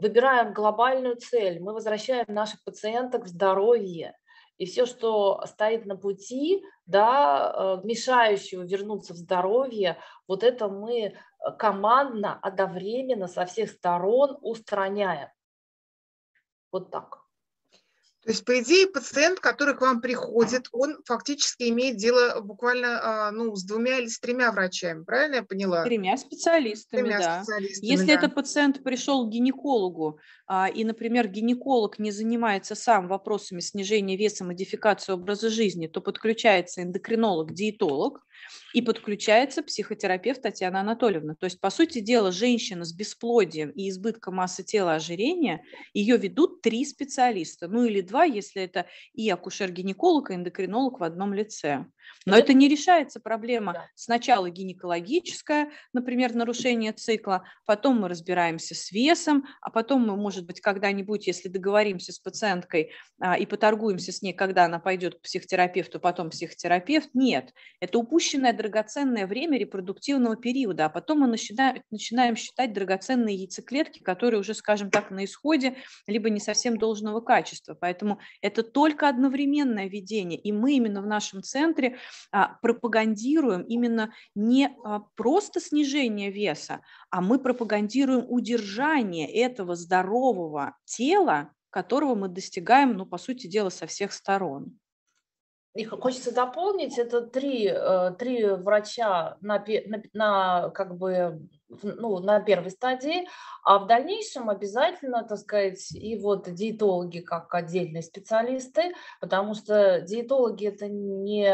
выбираем глобальную цель, мы возвращаем наших пациенток в здоровье, и все, что стоит на пути, да, э, мешающего вернуться в здоровье, вот это мы э, командно, одновременно со всех сторон устраняем. Вот так. То есть, по идее, пациент, который к вам приходит, он фактически имеет дело буквально а, ну, с двумя или с тремя врачами, правильно я поняла? Тремя специалистами, тремя да. Специалистами, Если да. это пациент пришел к гинекологу, а, и, например, гинеколог не занимается сам вопросами снижения веса, модификации образа жизни, то подключается эндокринолог, диетолог, и подключается психотерапевт Татьяна Анатольевна. То есть, по сути дела, женщина с бесплодием и избытком массы тела ожирения, ее ведут три специалиста, ну или два два, если это и акушер-гинеколог, и эндокринолог в одном лице. Но это не решается проблема. Да. Сначала гинекологическая, например, нарушение цикла, потом мы разбираемся с весом, а потом мы, может быть, когда-нибудь, если договоримся с пациенткой а, и поторгуемся с ней, когда она пойдет к психотерапевту, потом психотерапевт. Нет, это упущенное драгоценное время репродуктивного периода, а потом мы начинаем, начинаем считать драгоценные яйцеклетки, которые уже, скажем так, на исходе, либо не совсем должного качества. Поэтому Поэтому это только одновременное ведение. И мы именно в нашем центре а, пропагандируем именно не а, просто снижение веса, а мы пропагандируем удержание этого здорового тела, которого мы достигаем, ну, по сути дела, со всех сторон. И хочется дополнить, это три, э, три врача на, на, на, как бы ну, на первой стадии, а в дальнейшем обязательно, так сказать, и вот диетологи как отдельные специалисты, потому что диетологи это не,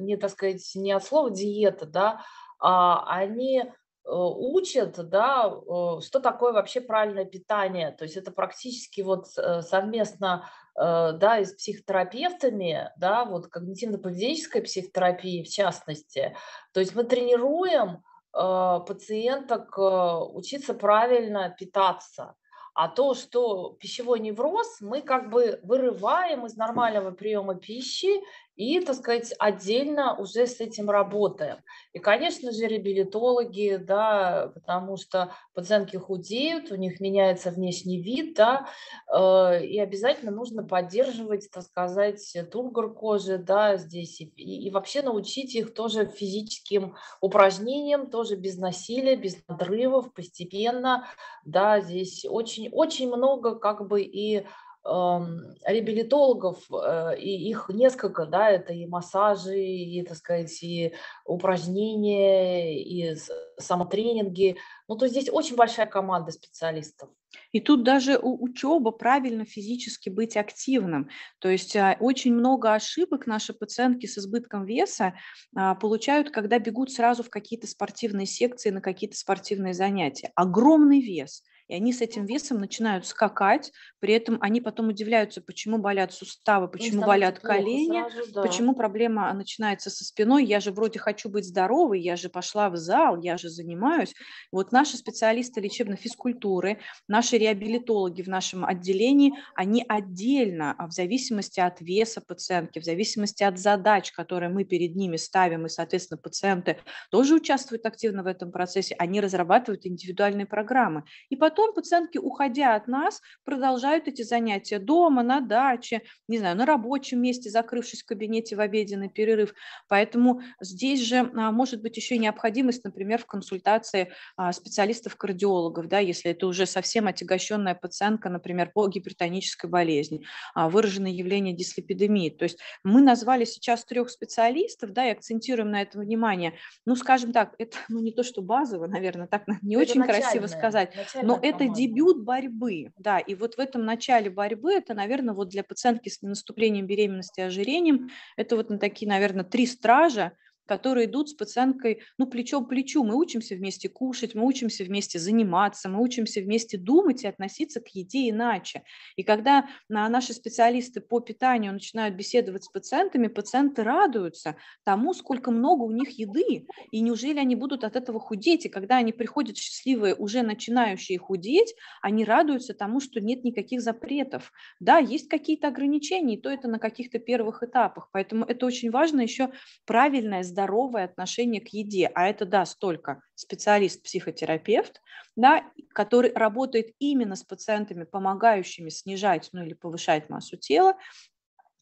не так сказать, не от слова диета, да, а они э, учат, да, э, что такое вообще правильное питание. То есть это практически вот э, совместно да, и с психотерапевтами, да, вот когнитивно-поведенческой психотерапии в частности. То есть мы тренируем Э, пациенток э, учиться правильно питаться. А то, что пищевой невроз, мы как бы вырываем из нормального приема пищи и, так сказать, отдельно уже с этим работаем. И, конечно же, реабилитологи, да, потому что пациентки худеют, у них меняется внешний вид, да, э, и обязательно нужно поддерживать, так сказать, тургор кожи, да, здесь, и, и вообще научить их тоже физическим упражнениям, тоже без насилия, без надрывов, постепенно, да, здесь очень-очень много как бы и реабилитологов, э, и их несколько, да, это и массажи, и, так сказать, и упражнения, и самотренинги. Ну, то есть здесь очень большая команда специалистов. И тут даже учеба правильно физически быть активным. То есть а, очень много ошибок наши пациентки с избытком веса а, получают, когда бегут сразу в какие-то спортивные секции, на какие-то спортивные занятия. Огромный вес – и они с этим весом начинают скакать, при этом они потом удивляются, почему болят суставы, почему болят колени, сразу, да. почему проблема а, начинается со спиной, я же вроде хочу быть здоровой, я же пошла в зал, я же занимаюсь. Вот наши специалисты лечебной физкультуры, наши реабилитологи в нашем отделении, они отдельно, а, в зависимости от веса пациентки, в зависимости от задач, которые мы перед ними ставим, и, соответственно, пациенты тоже участвуют активно в этом процессе, они разрабатывают индивидуальные программы. И потом потом пациентки, уходя от нас, продолжают эти занятия дома, на даче, не знаю, на рабочем месте, закрывшись в кабинете в обеденный перерыв. Поэтому здесь же а, может быть еще и необходимость, например, в консультации а, специалистов-кардиологов, да, если это уже совсем отягощенная пациентка, например, по гипертонической болезни, а, выраженные явления дислепидемии. То есть мы назвали сейчас трех специалистов, да, и акцентируем на это внимание. Ну, скажем так, это ну, не то, что базово, наверное, так не это очень красиво сказать, но это дебют борьбы, да, и вот в этом начале борьбы, это, наверное, вот для пациентки с наступлением беременности и ожирением, это вот на такие, наверное, три стража, которые идут с пациенткой, ну, плечом к плечу. Мы учимся вместе кушать, мы учимся вместе заниматься, мы учимся вместе думать и относиться к еде иначе. И когда а, наши специалисты по питанию начинают беседовать с пациентами, пациенты радуются тому, сколько много у них еды, и неужели они будут от этого худеть. И когда они приходят счастливые, уже начинающие худеть, они радуются тому, что нет никаких запретов. Да, есть какие-то ограничения, и то это на каких-то первых этапах. Поэтому это очень важно еще правильное здоровое отношение к еде, а это даст только специалист-психотерапевт, да, который работает именно с пациентами, помогающими снижать ну, или повышать массу тела,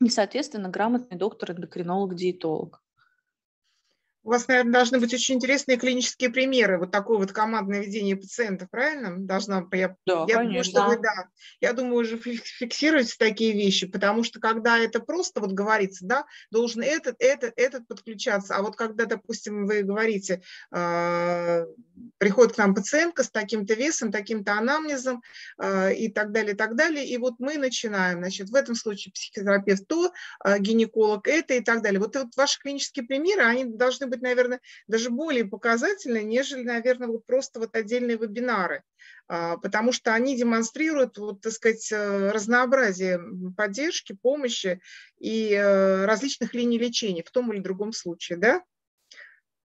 и, соответственно, грамотный доктор-эндокринолог-диетолог. У вас, наверное, должны быть очень интересные клинические примеры вот такого вот командное ведение пациентов, правильно? Должна я, да, я конечно. думаю, что вы, да, я думаю, уже фиксируются такие вещи, потому что когда это просто вот говорится, да, должен этот, этот, этот подключаться, а вот когда, допустим, вы говорите, э, приходит к нам пациентка с таким-то весом, таким-то анамнезом э, и так далее, и так далее, и вот мы начинаем, значит, в этом случае психотерапевт то, э, гинеколог это и так далее. Вот, вот ваши клинические примеры, они должны быть, наверное, даже более показательны, нежели, наверное, вот просто вот отдельные вебинары, а, потому что они демонстрируют, вот, так сказать, э, разнообразие поддержки, помощи и э, различных линий лечения в том или другом случае, да?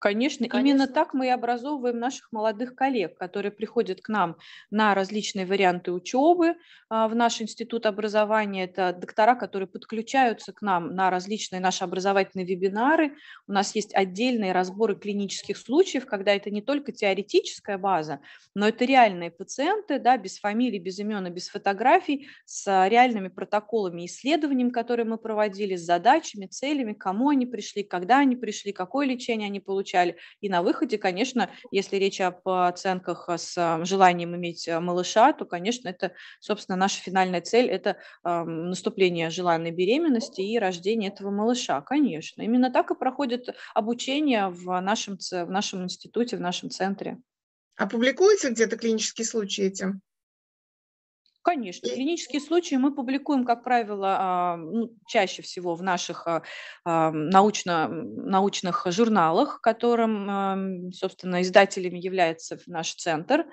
Конечно, Конечно, именно так мы и образовываем наших молодых коллег, которые приходят к нам на различные варианты учебы а, в наш институт образования. Это доктора, которые подключаются к нам на различные наши образовательные вебинары. У нас есть отдельные разборы клинических случаев, когда это не только теоретическая база, но это реальные пациенты, да, без фамилий, без имен и без фотографий, с реальными протоколами исследований, которые мы проводили, с задачами, целями, кому они пришли, когда они пришли, какое лечение они получили отмечали. И на выходе, конечно, если речь об оценках с а, желанием иметь а, малыша, то, конечно, это, собственно, наша финальная цель – это а, наступление желанной беременности и рождение этого малыша, конечно. Именно так и проходит обучение в нашем, в нашем институте, в нашем центре. Опубликуются где-то клинические случаи этим? Конечно. Клинические случаи мы публикуем, как правило, а, ну, чаще всего в наших а, а, научно, научных журналах, которым, эм, собственно, издателями является наш центр.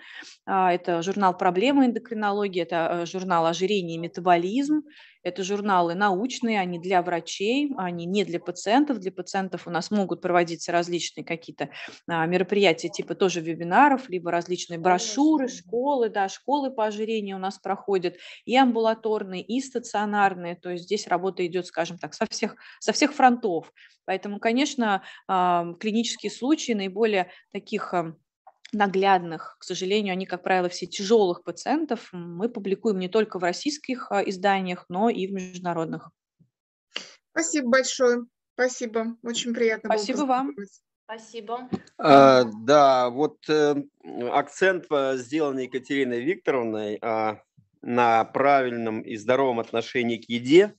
Это журнал «Проблемы эндокринологии», это э, журнал «Ожирение и метаболизм», это журналы научные, они для врачей, они не для пациентов. Для пациентов у нас могут проводиться различные какие-то а, мероприятия, типа тоже вебинаров, либо различные брошюры, школы, да, школы по ожирению у нас проходят, и амбулаторные, и стационарные. То есть здесь работа идет, скажем так, со всех, со всех фронтов. Поэтому, конечно, а, клинические случаи наиболее таких а, наглядных, к сожалению, они, как правило, все тяжелых пациентов, мы публикуем не только в российских а, изданиях, но и в международных. Спасибо большое. Спасибо. Очень приятно. Спасибо вам. Спасибо. А, да, вот э, акцент э, сделанный Екатериной Викторовной э, на правильном и здоровом отношении к еде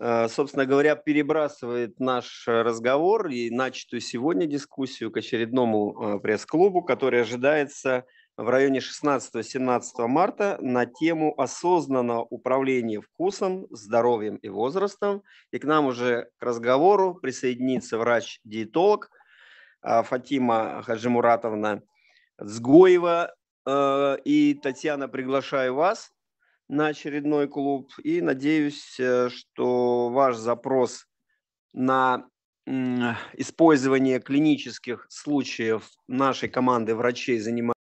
Э, собственно говоря, перебрасывает наш э, разговор и начатую сегодня дискуссию к очередному э, пресс-клубу, который ожидается в районе 16-17 марта на тему осознанного управления вкусом, здоровьем и возрастом. И к нам уже к разговору присоединится врач-диетолог Фатима Хаджимуратовна Сгоева И, Татьяна, приглашаю вас на очередной клуб. И надеюсь, э, что ваш запрос на использование клинических случаев нашей команды врачей занимает